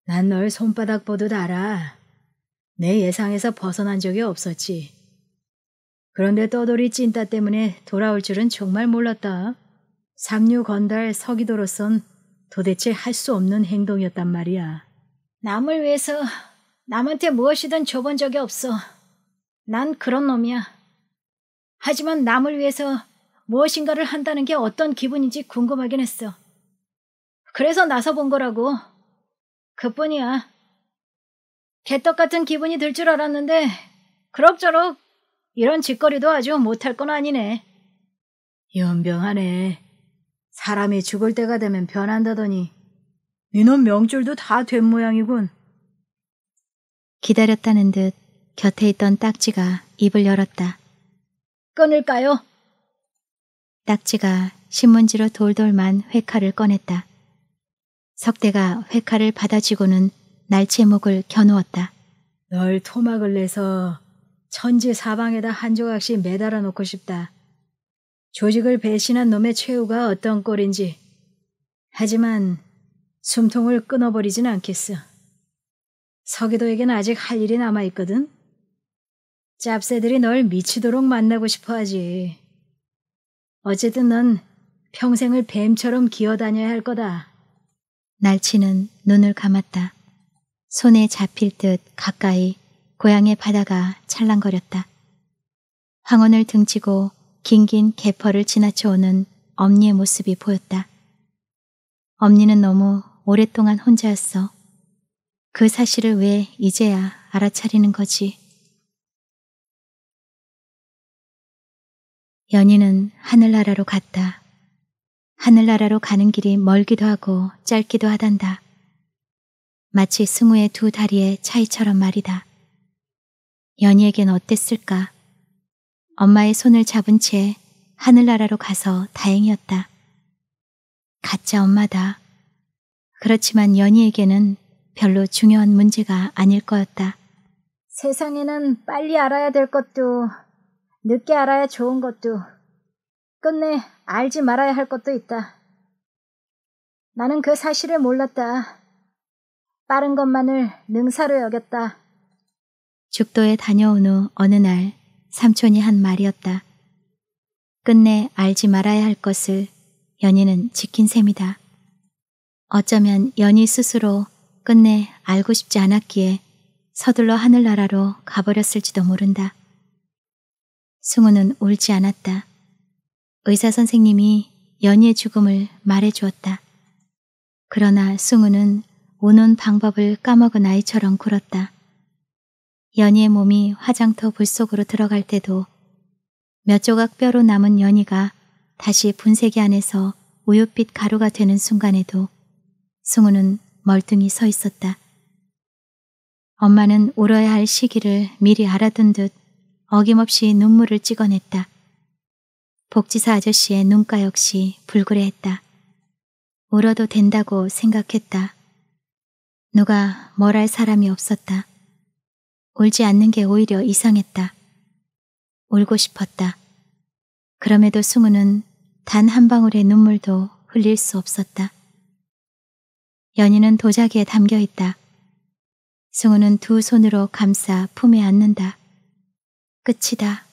[SPEAKER 1] 난 널 손바닥 보듯 알아. 내 예상에서 벗어난 적이 없었지. 그런데 떠돌이 찐따 때문에 돌아올 줄은 정말 몰랐다. 삼류 건달 서기도로선 도대체 할 수 없는 행동이었단 말이야. 남을 위해서 남한테 무엇이든 줘본 적이 없어. 난 그런 놈이야. 하지만 남을 위해서 무엇인가를 한다는 게 어떤 기분인지 궁금하긴
[SPEAKER 2] 했어. 그래서 나서 본 거라고. 그뿐이야. 개떡 같은 기분이 들 줄 알았는데 그럭저럭 이런 짓거리도
[SPEAKER 1] 아주 못할 건 아니네. 연병하네. 사람이 죽을 때가 되면 변한다더니 이놈 명줄도 다 된 모양이군. 기다렸다는 듯 곁에 있던 딱지가 입을 열었다. 끊을까요? 딱지가 신문지로 돌돌만 회칼을 꺼냈다. 석대가 회칼을 받아쥐고는 날채목을 겨누었다. 널 토막을 내서 천지 사방에다 한 조각씩 매달아 놓고 싶다. 조직을 배신한 놈의 최후가 어떤 꼴인지. 하지만 숨통을 끊어버리진 않겠어. 서기도에겐 아직 할 일이 남아있거든. 짭새들이 널 미치도록 만나고 싶어 하지. 어쨌든 넌 평생을 뱀처럼 기어다녀야 할 거다. 날치는 눈을 감았다. 손에 잡힐 듯 가까이 고향의 바다가 찰랑거렸다. 황혼을 등치고 긴긴 개퍼를 지나쳐오는 엄니의 모습이 보였다.
[SPEAKER 2] 엄니는 너무 오랫동안 혼자였어. 그 사실을 왜 이제야 알아차리는 거지? 연희는 하늘나라로 갔다. 하늘나라로
[SPEAKER 1] 가는 길이 멀기도 하고 짧기도 하단다. 마치 승우의 두 다리의 차이처럼 말이다. 연희에겐 어땠을까? 엄마의 손을 잡은 채 하늘나라로 가서 다행이었다. 가짜 엄마다. 그렇지만 연희에게는 별로 중요한 문제가 아닐 거였다. 세상에는 빨리 알아야 될 것도, 늦게 알아야 좋은 것도, 끝내 알지 말아야 할 것도 있다. 나는 그 사실을 몰랐다. 빠른 것만을 능사로 여겼다. 죽도에 다녀온 후 어느 날 삼촌이 한 말이었다. 끝내 알지 말아야 할 것을 연희는 지킨 셈이다. 어쩌면 연희 스스로 끝내 알고 싶지 않았기에 서둘러 하늘나라로 가버렸을지도 모른다. 승우는 울지 않았다. 의사 선생님이 연희의 죽음을 말해 주었다. 그러나 승우는 우는 방법을 까먹은 아이처럼 굴었다. 연희의 몸이 화장터 불 속으로 들어갈 때도 몇 조각 뼈로 남은 연희가 다시 분쇄기 안에서 우윳빛 가루가 되는 순간에도 승우는 멀뚱히 서 있었다. 엄마는 울어야 할 시기를 미리 알아둔 듯 어김없이 눈물을 찍어냈다. 복지사 아저씨의 눈가 역시 불그레했다. 울어도 된다고 생각했다. 누가 뭘 할 사람이 없었다. 울지 않는 게 오히려 이상했다. 울고 싶었다. 그럼에도 승우는 단 한 방울의 눈물도 흘릴 수 없었다. 연희는 도자기에 담겨 있다. 승우는 두 손으로 감싸 품에 안는다. 끝이다.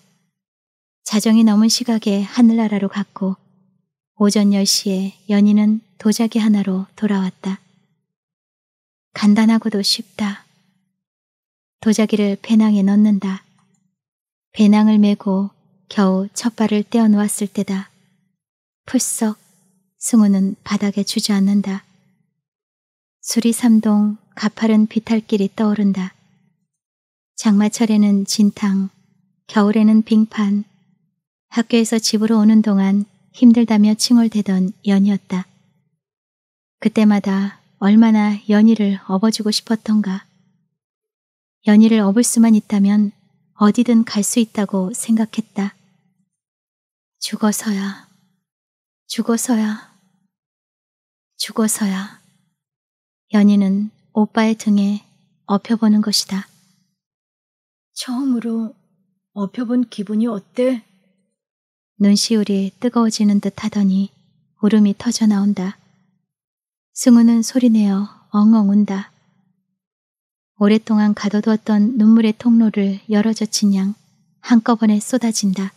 [SPEAKER 1] 자정이 넘은 시각에 하늘나라로 갔고 오전 10시에 연희는 도자기 하나로 돌아왔다. 간단하고도 쉽다. 도자기를 배낭에 넣는다. 배낭을 메고 겨우 첫 발을 떼어놓았을 때다. 풀썩 승우는 바닥에 주저앉는다. 수리삼동 가파른 비탈길이 떠오른다. 장마철에는 진탕, 겨울에는 빙판, 학교에서 집으로 오는 동안 힘들다며 칭얼대던 연이었다. 그때마다 얼마나 연희를 업어주고 싶었던가. 연희를 업을 수만 있다면 어디든 갈 수 있다고 생각했다.
[SPEAKER 2] 죽어서야, 죽어서야, 죽어서야. 연희는 오빠의 등에
[SPEAKER 1] 업혀보는 것이다. 처음으로 업혀본 기분이 어때? 눈시울이 뜨거워지는 듯 하더니 울음이 터져 나온다. 승우는 소리내어 엉엉 운다. 오랫동안 가둬두었던 눈물의 통로를 열어젖힌 양 한꺼번에 쏟아진다.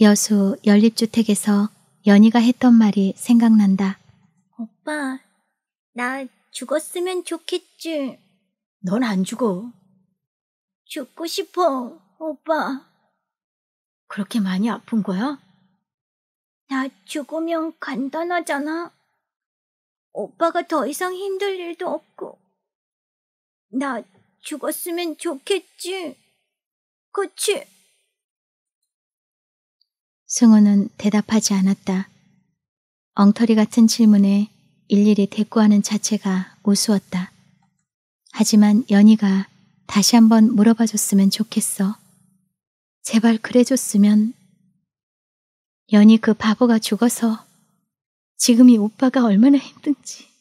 [SPEAKER 1] 여수 연립주택에서 연희가 했던 말이 생각난다. 오빠, 나 죽었으면 좋겠지. 넌 안 죽어. 죽고 싶어, 오빠.
[SPEAKER 2] 그렇게 많이 아픈 거야? 나 죽으면 간단하잖아. 오빠가 더 이상 힘들 일도 없고. 나 죽었으면 좋겠지. 그치? 승우는 대답하지 않았다. 엉터리
[SPEAKER 1] 같은 질문에 일일이 대꾸하는 자체가 우스웠다. 하지만 연희가 다시 한번 물어봐 줬으면 좋겠어. 제발
[SPEAKER 2] 그래 줬으면. 연희 그 바보가 죽어서 지금이 오빠가 얼마나 힘든지.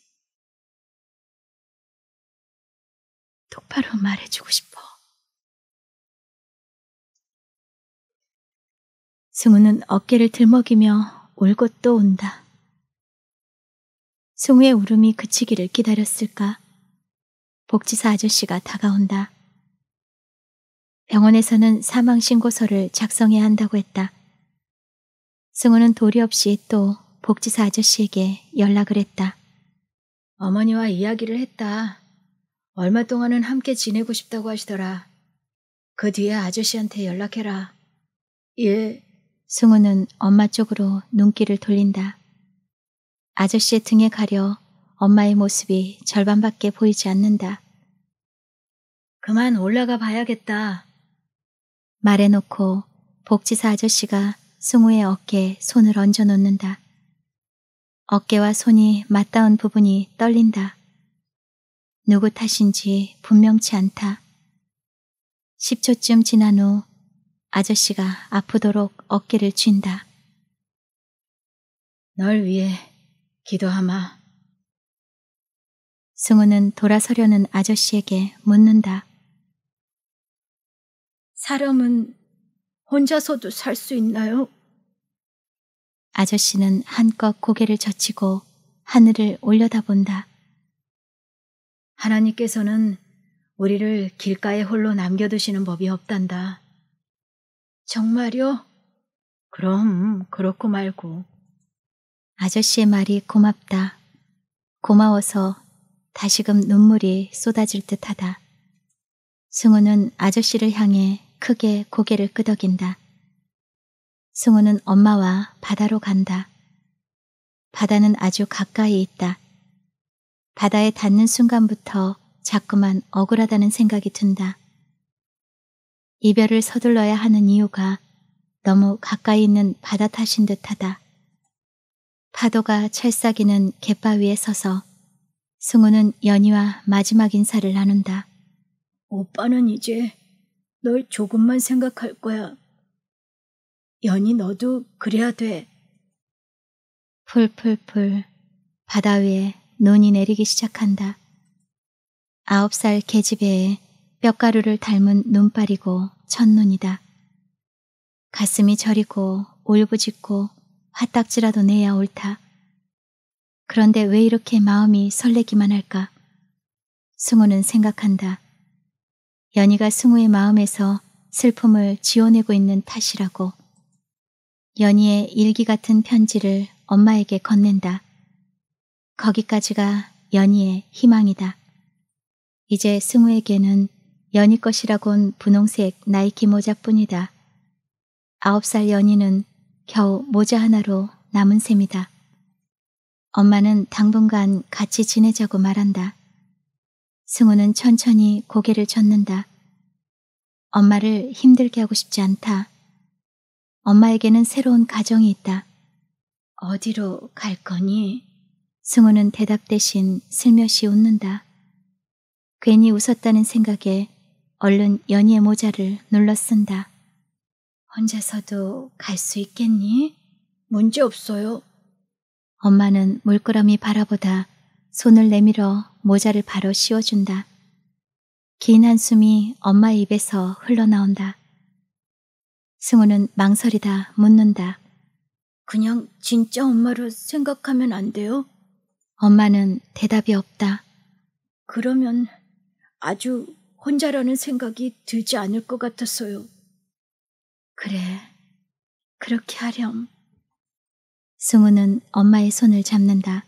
[SPEAKER 2] 똑바로 말해주고 싶어. 승우는 어깨를 들먹이며 울고 또 온다. 승우의 울음이 그치기를 기다렸을까? 복지사
[SPEAKER 1] 아저씨가 다가온다. 병원에서는 사망신고서를 작성해야 한다고 했다. 승우는 도리 없이 또 복지사 아저씨에게 연락을 했다. 어머니와 이야기를 했다. 얼마 동안은 함께 지내고 싶다고 하시더라. 그 뒤에 아저씨한테 연락해라. 예. 승우는 엄마 쪽으로 눈길을 돌린다. 아저씨의 등에 가려 엄마의 모습이 절반밖에 보이지 않는다. 그만 올라가 봐야겠다. 말해놓고 복지사 아저씨가 승우의 어깨에 손을 얹어 놓는다. 어깨와 손이 맞닿은 부분이 떨린다. 누구 탓인지 분명치 않다. 10초쯤 지난 후 아저씨가 아프도록 어깨를 쥔다. 널 위해 기도하마. 승우는 돌아서려는 아저씨에게 묻는다.
[SPEAKER 2] 사람은
[SPEAKER 1] 혼자서도 살 수 있나요? 아저씨는 한껏 고개를 젖히고 하늘을 올려다본다. 하나님께서는 우리를 길가에 홀로 남겨두시는 법이 없단다. 정말요? 그럼 그렇고 말고. 아저씨의 말이 고맙다. 고마워서 다시금 눈물이 쏟아질 듯하다. 승우는 아저씨를 향해 크게 고개를 끄덕인다. 승우는 엄마와 바다로 간다. 바다는 아주 가까이 있다. 바다에 닿는 순간부터 자꾸만 억울하다는 생각이 든다. 이별을 서둘러야 하는 이유가 너무 가까이 있는 바다 탓인 듯하다. 파도가 찰싹이는 갯바 위에 서서 승우는 연희와 마지막 인사를 나눈다. 오빠는 이제 널 조금만 생각할 거야.
[SPEAKER 2] 연희 너도 그래야 돼. 풀풀풀 바다 위에 눈이 내리기 시작한다. 아홉
[SPEAKER 1] 살계집애의 뼈가루를 닮은 눈발이고 첫눈이다. 가슴이 저리고 울부짖고 화딱지라도 내야 옳다. 그런데 왜 이렇게 마음이 설레기만 할까? 승우는 생각한다. 연희가 승우의 마음에서 슬픔을 지워내고 있는 탓이라고. 연희의 일기 같은 편지를 엄마에게 건넨다. 거기까지가 연희의 희망이다. 이제 승우에게는 연희 것이라곤 분홍색 나이키 모자뿐이다. 아홉 살 연희는 겨우 모자 하나로 남은 셈이다. 엄마는 당분간 같이 지내자고 말한다. 승우는 천천히 고개를 젓는다. 엄마를 힘들게 하고 싶지 않다. 엄마에게는 새로운 가정이 있다. 어디로 갈 거니? 승우는 대답 대신 슬며시 웃는다. 괜히 웃었다는 생각에 얼른 연희의 모자를 눌러 쓴다. 혼자서도 갈 수 있겠니? 문제 없어요. 엄마는 물끄러미 바라보다 손을 내밀어 모자를 바로 씌워준다. 긴 한숨이 엄마 입에서 흘러나온다. 승우는 망설이다 묻는다. 그냥 진짜 엄마로 생각하면 안 돼요? 엄마는 대답이 없다. 그러면 아주 혼자라는 생각이 들지 않을 것 같았어요. 그래, 그렇게 하렴. 승우는 엄마의 손을 잡는다.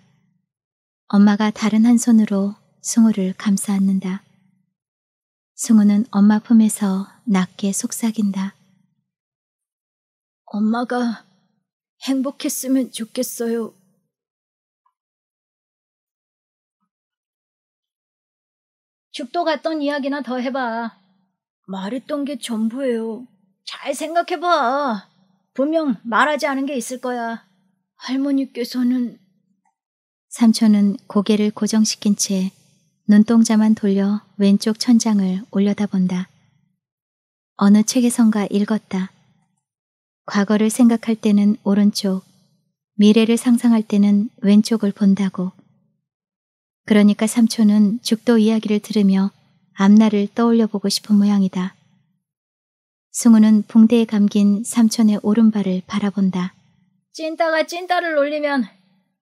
[SPEAKER 1] 엄마가 다른 한 손으로 승우를 감싸 안는다. 승우는 엄마 품에서 낮게 속삭인다.
[SPEAKER 2] 엄마가 행복했으면 좋겠어요. 죽도 갔던 이야기나 더 해봐. 말했던 게 전부예요. 잘 생각해봐.
[SPEAKER 1] 분명 말하지 않은 게 있을 거야. 할머니께서는 삼촌은 고개를 고정시킨 채 눈동자만 돌려 왼쪽 천장을 올려다본다. 어느 책에선가 읽었다. 과거를 생각할 때는 오른쪽, 미래를 상상할 때는 왼쪽을 본다고. 그러니까 삼촌은 죽도 이야기를 들으며 앞날을 떠올려 보고 싶은 모양이다. 승우는 붕대에 감긴 삼촌의 오른발을 바라본다. 찐따가 찐따를 올리면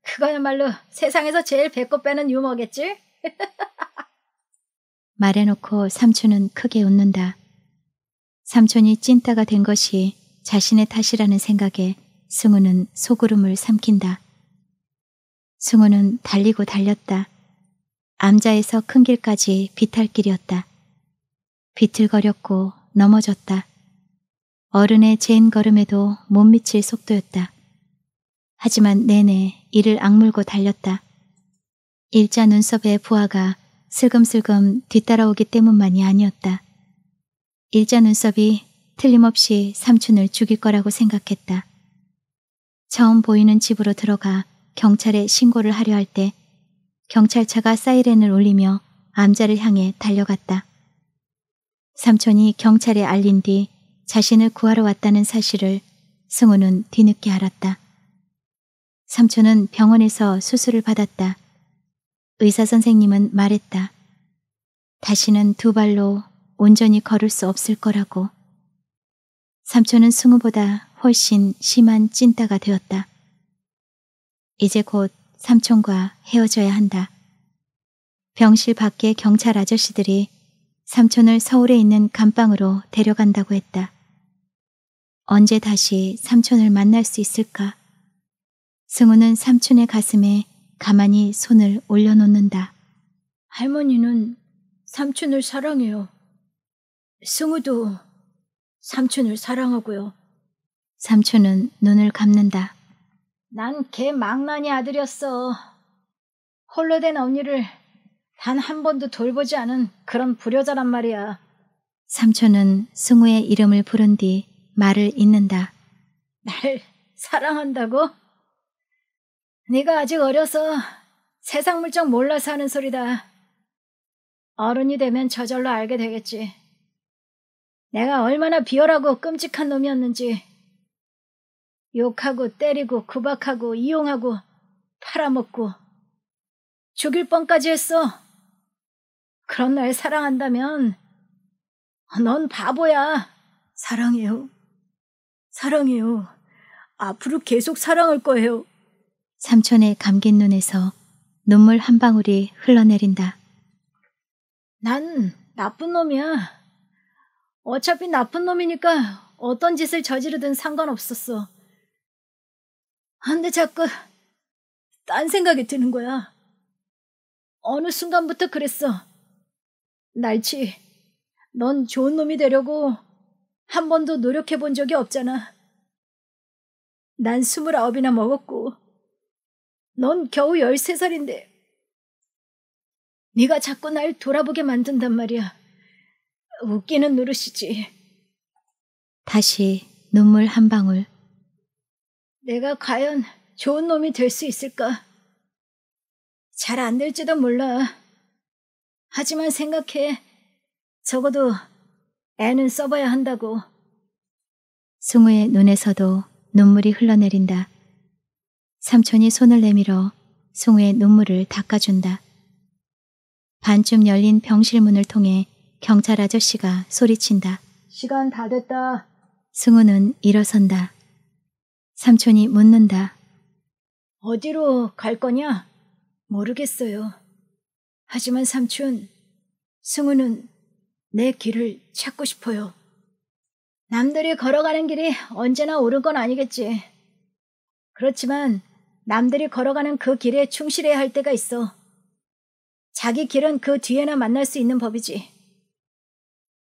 [SPEAKER 1] 그거야말로 세상에서 제일 배꼽 빼는 유머겠지? 말해놓고 삼촌은 크게 웃는다. 삼촌이 찐따가 된 것이 자신의 탓이라는 생각에 승우는 소구름을 삼킨다. 승우는 달리고 달렸다. 암자에서 큰 길까지 비탈길이었다. 비틀거렸고 넘어졌다. 어른의 제인 걸음에도 못 미칠 속도였다. 하지만 내내 이를 악물고 달렸다. 일자 눈썹의 부하가 슬금슬금 뒤따라오기 때문만이 아니었다. 일자 눈썹이 틀림없이 삼촌을 죽일 거라고 생각했다. 처음 보이는 집으로 들어가 경찰에 신고를 하려 할때 경찰차가 사이렌을 울리며 암자를 향해 달려갔다. 삼촌이 경찰에 알린 뒤 자신을 구하러 왔다는 사실을 승우는 뒤늦게 알았다. 삼촌은 병원에서 수술을 받았다. 의사 선생님은 말했다. 다시는 두 발로 온전히 걸을 수 없을 거라고. 삼촌은 승우보다 훨씬 심한 찐따가 되었다. 이제 곧 삼촌과 헤어져야 한다. 병실 밖에 경찰 아저씨들이 삼촌을 서울에 있는 감방으로 데려간다고 했다. 언제 다시 삼촌을 만날 수 있을까? 승우는 삼촌의 가슴에 가만히 손을 올려놓는다. 할머니는 삼촌을 사랑해요. 승우도 삼촌을 사랑하고요. 삼촌은 눈을 감는다. 난개 망나니 아들이었어. 홀로 된 언니를 단 한 번도 돌보지 않은 그런 불효자란 말이야. 삼촌은 승우의 이름을 부른 뒤 말을 잇는다. 날 사랑한다고? 네가 아직 어려서 세상 물정 몰라서 하는 소리다. 어른이 되면 저절로 알게 되겠지. 내가 얼마나 비열하고 끔찍한 놈이었는지. 욕하고 때리고 구박하고 이용하고 팔아먹고
[SPEAKER 2] 죽일 뻔까지 했어. 그런 날 사랑한다면 넌 바보야. 사랑해요.
[SPEAKER 1] 사랑해요. 앞으로 계속 사랑할 거예요. 삼촌의 감긴 눈에서 눈물 한 방울이 흘러내린다. 난 나쁜 놈이야. 어차피 나쁜 놈이니까 어떤 짓을 저지르든
[SPEAKER 2] 상관없었어. 근데 자꾸 딴 생각이 드는 거야. 어느 순간부터 그랬어.
[SPEAKER 1] 날치, 넌 좋은 놈이 되려고 한 번도 노력해 본 적이 없잖아.
[SPEAKER 2] 난 스물아홉이나 먹었고, 넌 겨우 열세 살인데, 네가 자꾸 날 돌아보게 만든단 말이야.
[SPEAKER 1] 웃기는 노릇이지. 다시 눈물 한 방울 내가 과연 좋은 놈이 될 수 있을까?
[SPEAKER 2] 잘 안 될지도 몰라. 하지만 생각해. 적어도 애는 써봐야 한다고. 승우의
[SPEAKER 1] 눈에서도 눈물이 흘러내린다. 삼촌이 손을 내밀어 승우의 눈물을 닦아준다. 반쯤 열린 병실 문을 통해 경찰 아저씨가 소리친다. 시간 다 됐다. 승우는 일어선다. 삼촌이 묻는다. 어디로 갈 거냐? 모르겠어요. 하지만 삼촌, 승우는 내 길을 찾고 싶어요. 남들이 걸어가는 길이 언제나 옳은 건 아니겠지. 그렇지만 남들이 걸어가는 그 길에 충실해야 할 때가 있어. 자기 길은 그 뒤에나 만날 수 있는 법이지.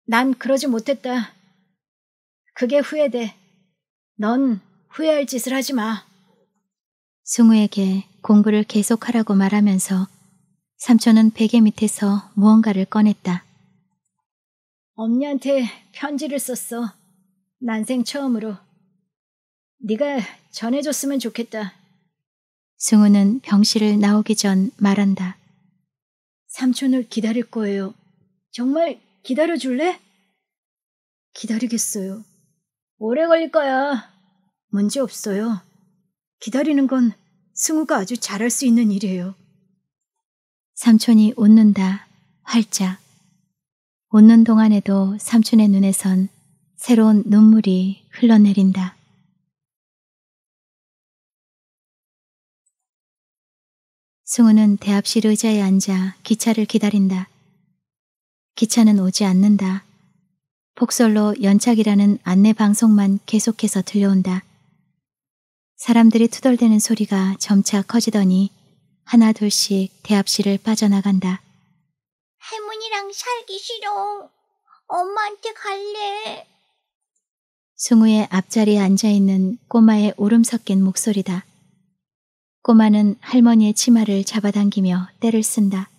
[SPEAKER 1] 난 그러지 못했다. 그게 후회돼. 넌 후회할 짓을 하지 마.
[SPEAKER 2] 승우에게 공부를
[SPEAKER 1] 계속하라고 말하면서 삼촌은 베개 밑에서 무언가를 꺼냈다. 엄니한테 편지를 썼어. 난생 처음으로. 네가 전해줬으면 좋겠다. 승우는 병실을 나오기 전 말한다. 삼촌을 기다릴 거예요. 정말 기다려줄래? 기다리겠어요. 오래 걸릴 거야. 문제 없어요. 기다리는 건 승우가 아주 잘할 수 있는 일이에요. 삼촌이 웃는다. 활짝.
[SPEAKER 2] 웃는 동안에도 삼촌의 눈에선 새로운 눈물이 흘러내린다. 승우는 대합실 의자에 앉아 기차를 기다린다.
[SPEAKER 1] 기차는 오지 않는다. 폭설로 연착이라는 안내 방송만 계속해서 들려온다. 사람들이 투덜대는 소리가 점차 커지더니 하나 둘씩 대합실을 빠져나간다. 할머니랑 살기 싫어. 엄마한테 갈래. 승우의 앞자리에 앉아있는 꼬마의 울음 섞인 목소리다. 꼬마는 할머니의 치마를 잡아당기며 때를 쓴다.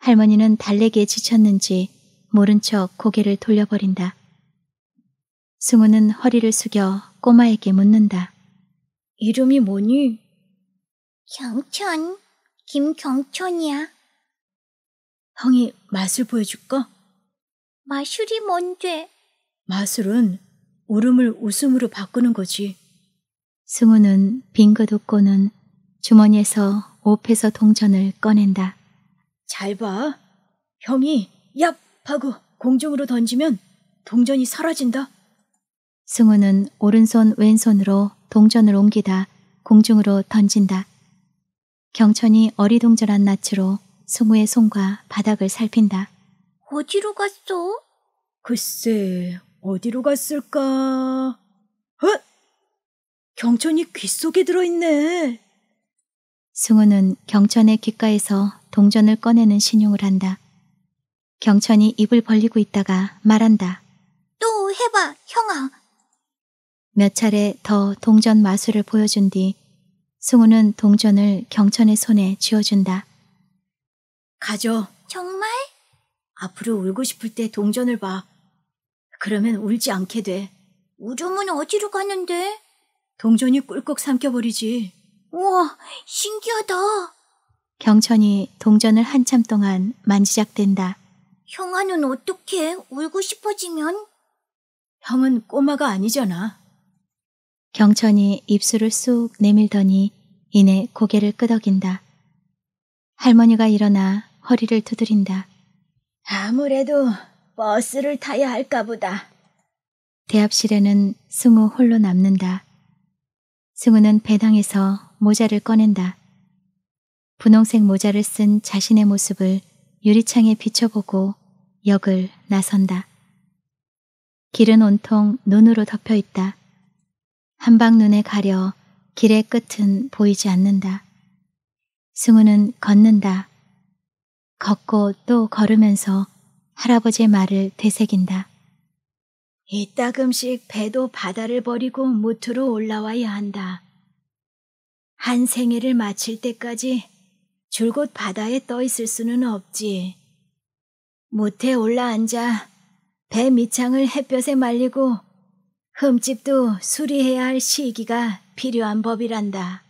[SPEAKER 1] 할머니는 달래기에 지쳤는지 모른 척 고개를 돌려버린다. 승우는 허리를 숙여 꼬마에게 묻는다. 이름이 뭐니? 경천, 김경천이야. 형이 마술 보여줄까? 마술이 뭔데? 마술은 울음을 웃음으로 바꾸는 거지. 승우는 빙긋 웃고는 주머니에서 옷에서 동전을 꺼낸다. 잘 봐. 형이 얍! 하고 공중으로 던지면 동전이 사라진다. 승우는 오른손 왼손으로 동전을 옮기다 공중으로 던진다. 경천이 어리둥절한 낯으로 승우의 손과 바닥을 살핀다. 어디로 갔어? 글쎄, 어디로 갔을까? 헛! 어? 경천이 귀 속에 들어있네. 승우는 경천의 귓가에서 동전을 꺼내는 신용을 한다. 경천이 입을 벌리고 있다가 말한다. 또 해봐, 형아. 몇 차례 더 동전 마술을 보여준 뒤 승우는 동전을 경천의 손에 쥐어준다. 가죠 정말? 앞으로 울고 싶을 때 동전을 봐. 그러면 울지 않게 돼. 우주문 어디로 가는데? 동전이 꿀꺽 삼켜버리지. 우와, 신기하다. 경천이 동전을 한참 동안 만지작댄다. 형아는 어떻게 울고 싶어지면? 형은 꼬마가 아니잖아. 경천이 입술을 쑥 내밀더니 이내 고개를 끄덕인다. 할머니가 일어나 허리를 두드린다. 아무래도 버스를 타야 할까 보다. 대합실에는 승우 홀로 남는다. 승우는 배당에서 모자를 꺼낸다. 분홍색 모자를 쓴 자신의 모습을 유리창에 비춰보고 역을 나선다. 길은 온통 눈으로 덮여 있다. 한방눈에 가려 길의 끝은 보이지 않는다. 승우는 걷는다. 걷고 또 걸으면서 할아버지의 말을 되새긴다. 이따금씩 배도 바다를 버리고 무트로 올라와야 한다. 한 생애를 마칠 때까지 줄곧 바다에 떠 있을 수는 없지. 무트에 올라앉아 배 밑창을 햇볕에 말리고 흠집도 수리해야 할 시기가 필요한 법이란다.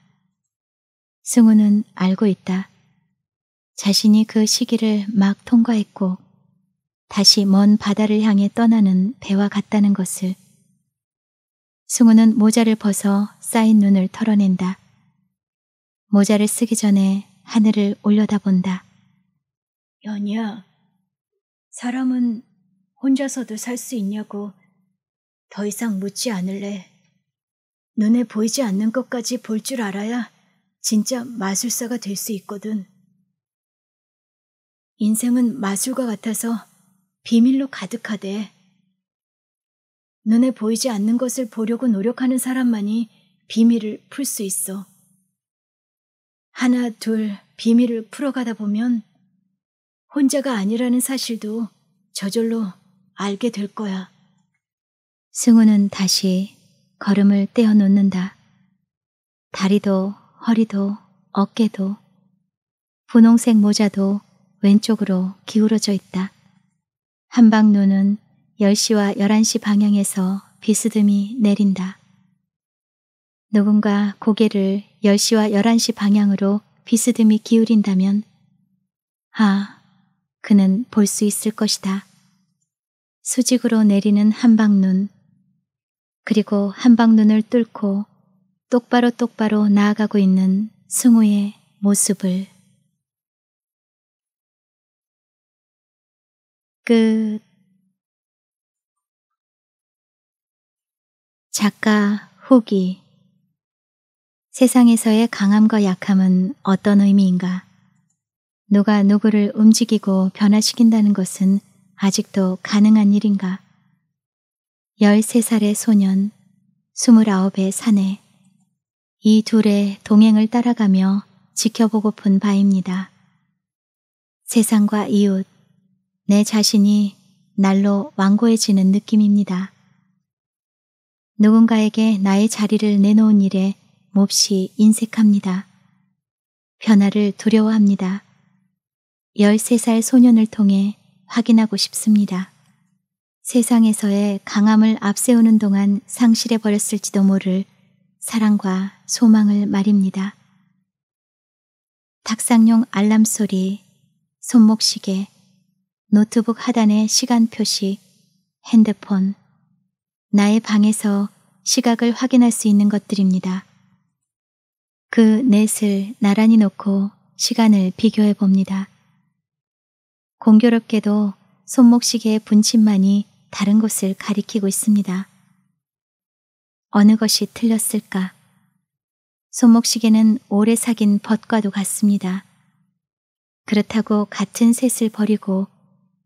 [SPEAKER 1] 승우는 알고 있다. 자신이 그 시기를 막 통과했고 다시 먼 바다를 향해 떠나는 배와 같다는 것을. 승우는 모자를 벗어 쌓인 눈을 털어낸다. 모자를 쓰기 전에 하늘을 올려다본다.
[SPEAKER 2] 연희야,
[SPEAKER 1] 사람은 혼자서도 살 수 있냐고 더 이상 묻지 않을래. 눈에 보이지 않는 것까지 볼 줄 알아야 진짜 마술사가 될 수 있거든. 인생은 마술과 같아서 비밀로 가득하대. 눈에 보이지 않는 것을 보려고 노력하는 사람만이 비밀을 풀 수 있어. 하나, 둘, 비밀을 풀어가다 보면 혼자가 아니라는 사실도 저절로 알게 될 거야. 승우는 다시 걸음을 떼어놓는다. 다리도 허리도 어깨도 분홍색 모자도 왼쪽으로 기울어져 있다. 한방눈은 10시와 11시 방향에서 비스듬히 내린다. 누군가 고개를 10시와 11시 방향으로 비스듬히 기울인다면 아, 그는 볼 수 있을 것이다. 수직으로 내리는 한방눈 그리고
[SPEAKER 2] 한 방눈을 뚫고 똑바로 똑바로 나아가고 있는 승우의 모습을 끝 작가 후기 세상에서의 강함과 약함은
[SPEAKER 1] 어떤 의미인가? 누가 누구를 움직이고 변화시킨다는 것은 아직도 가능한 일인가? 13살의 소년, 29의 사내, 이 둘의 동행을 따라가며 지켜보고픈 바입니다. 세상과 이웃, 내 자신이 날로 완고해지는 느낌입니다. 누군가에게 나의 자리를 내놓은 일에 몹시 인색합니다. 변화를 두려워합니다. 13살 소년을 통해 확인하고 싶습니다. 세상에서의 강함을 앞세우는 동안 상실해 버렸을지도 모를 사랑과 소망을 말입니다. 탁상용 알람 소리, 손목시계, 노트북 하단의 시간 표시, 핸드폰, 나의 방에서 시각을 확인할 수 있는 것들입니다. 그 넷을 나란히 놓고 시간을 비교해 봅니다. 공교롭게도 손목시계의 분침만이 다른 곳을 가리키고 있습니다. 어느 것이 틀렸을까? 손목시계는 오래 사귄 벗과도 같습니다. 그렇다고 같은 셋을 버리고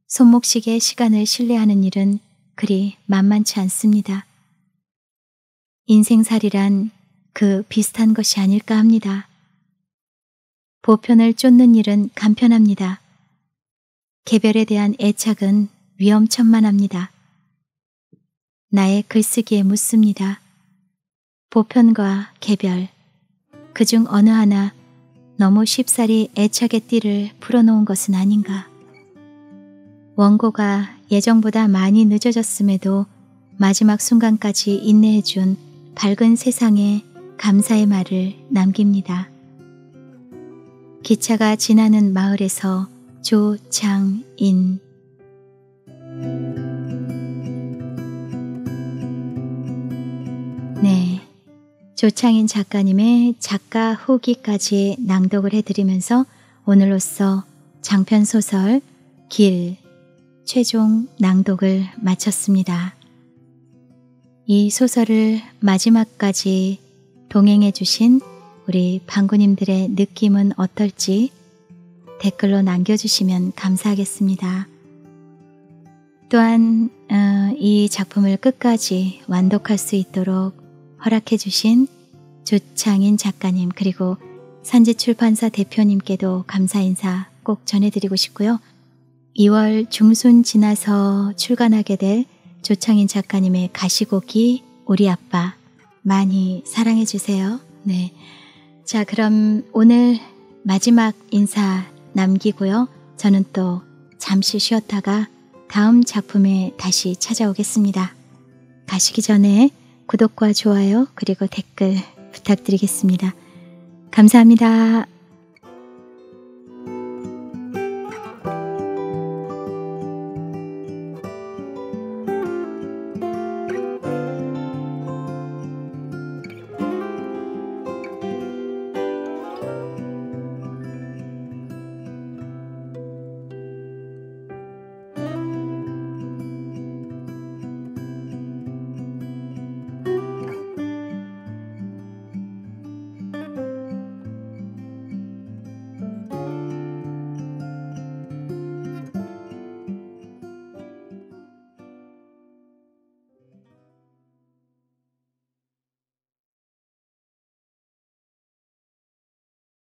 [SPEAKER 1] 손목시계의 시간을 신뢰하는 일은 그리 만만치 않습니다. 인생살이란 그 비슷한 것이 아닐까 합니다. 보편을 쫓는 일은 간편합니다. 개별에 대한 애착은 위험천만합니다. 나의 글쓰기에 묻습니다. 보편과 개별, 그 중 어느 하나 너무 쉽사리 애착의 띠를 풀어놓은 것은 아닌가. 원고가 예정보다 많이 늦어졌음에도 마지막 순간까지 인내해준 밝은 세상에 감사의 말을 남깁니다. 기차가 지나는 마을에서 조창인 조창인 작가님의 작가 후기까지 낭독을 해드리면서 오늘로써 장편 소설 길 최종 낭독을 마쳤습니다. 이 소설을 마지막까지 동행해 주신 우리 방구님들의 느낌은 어떨지 댓글로 남겨주시면 감사하겠습니다. 또한 어, 이 작품을 끝까지 완독할 수 있도록 허락해주신 조창인 작가님 그리고 산지출판사 대표님께도 감사 인사 꼭 전해드리고 싶고요. 2월 중순 지나서 출간하게 될 조창인 작가님의 가시고기 우리 아빠 많이 사랑해주세요. 네. 자, 그럼 오늘 마지막 인사 남기고요. 저는 또 잠시 쉬었다가 다음 작품에 다시 찾아오겠습니다. 가시기 전에 구독과 좋아요 그리고 댓글 부탁드리겠습니다. 감사합니다.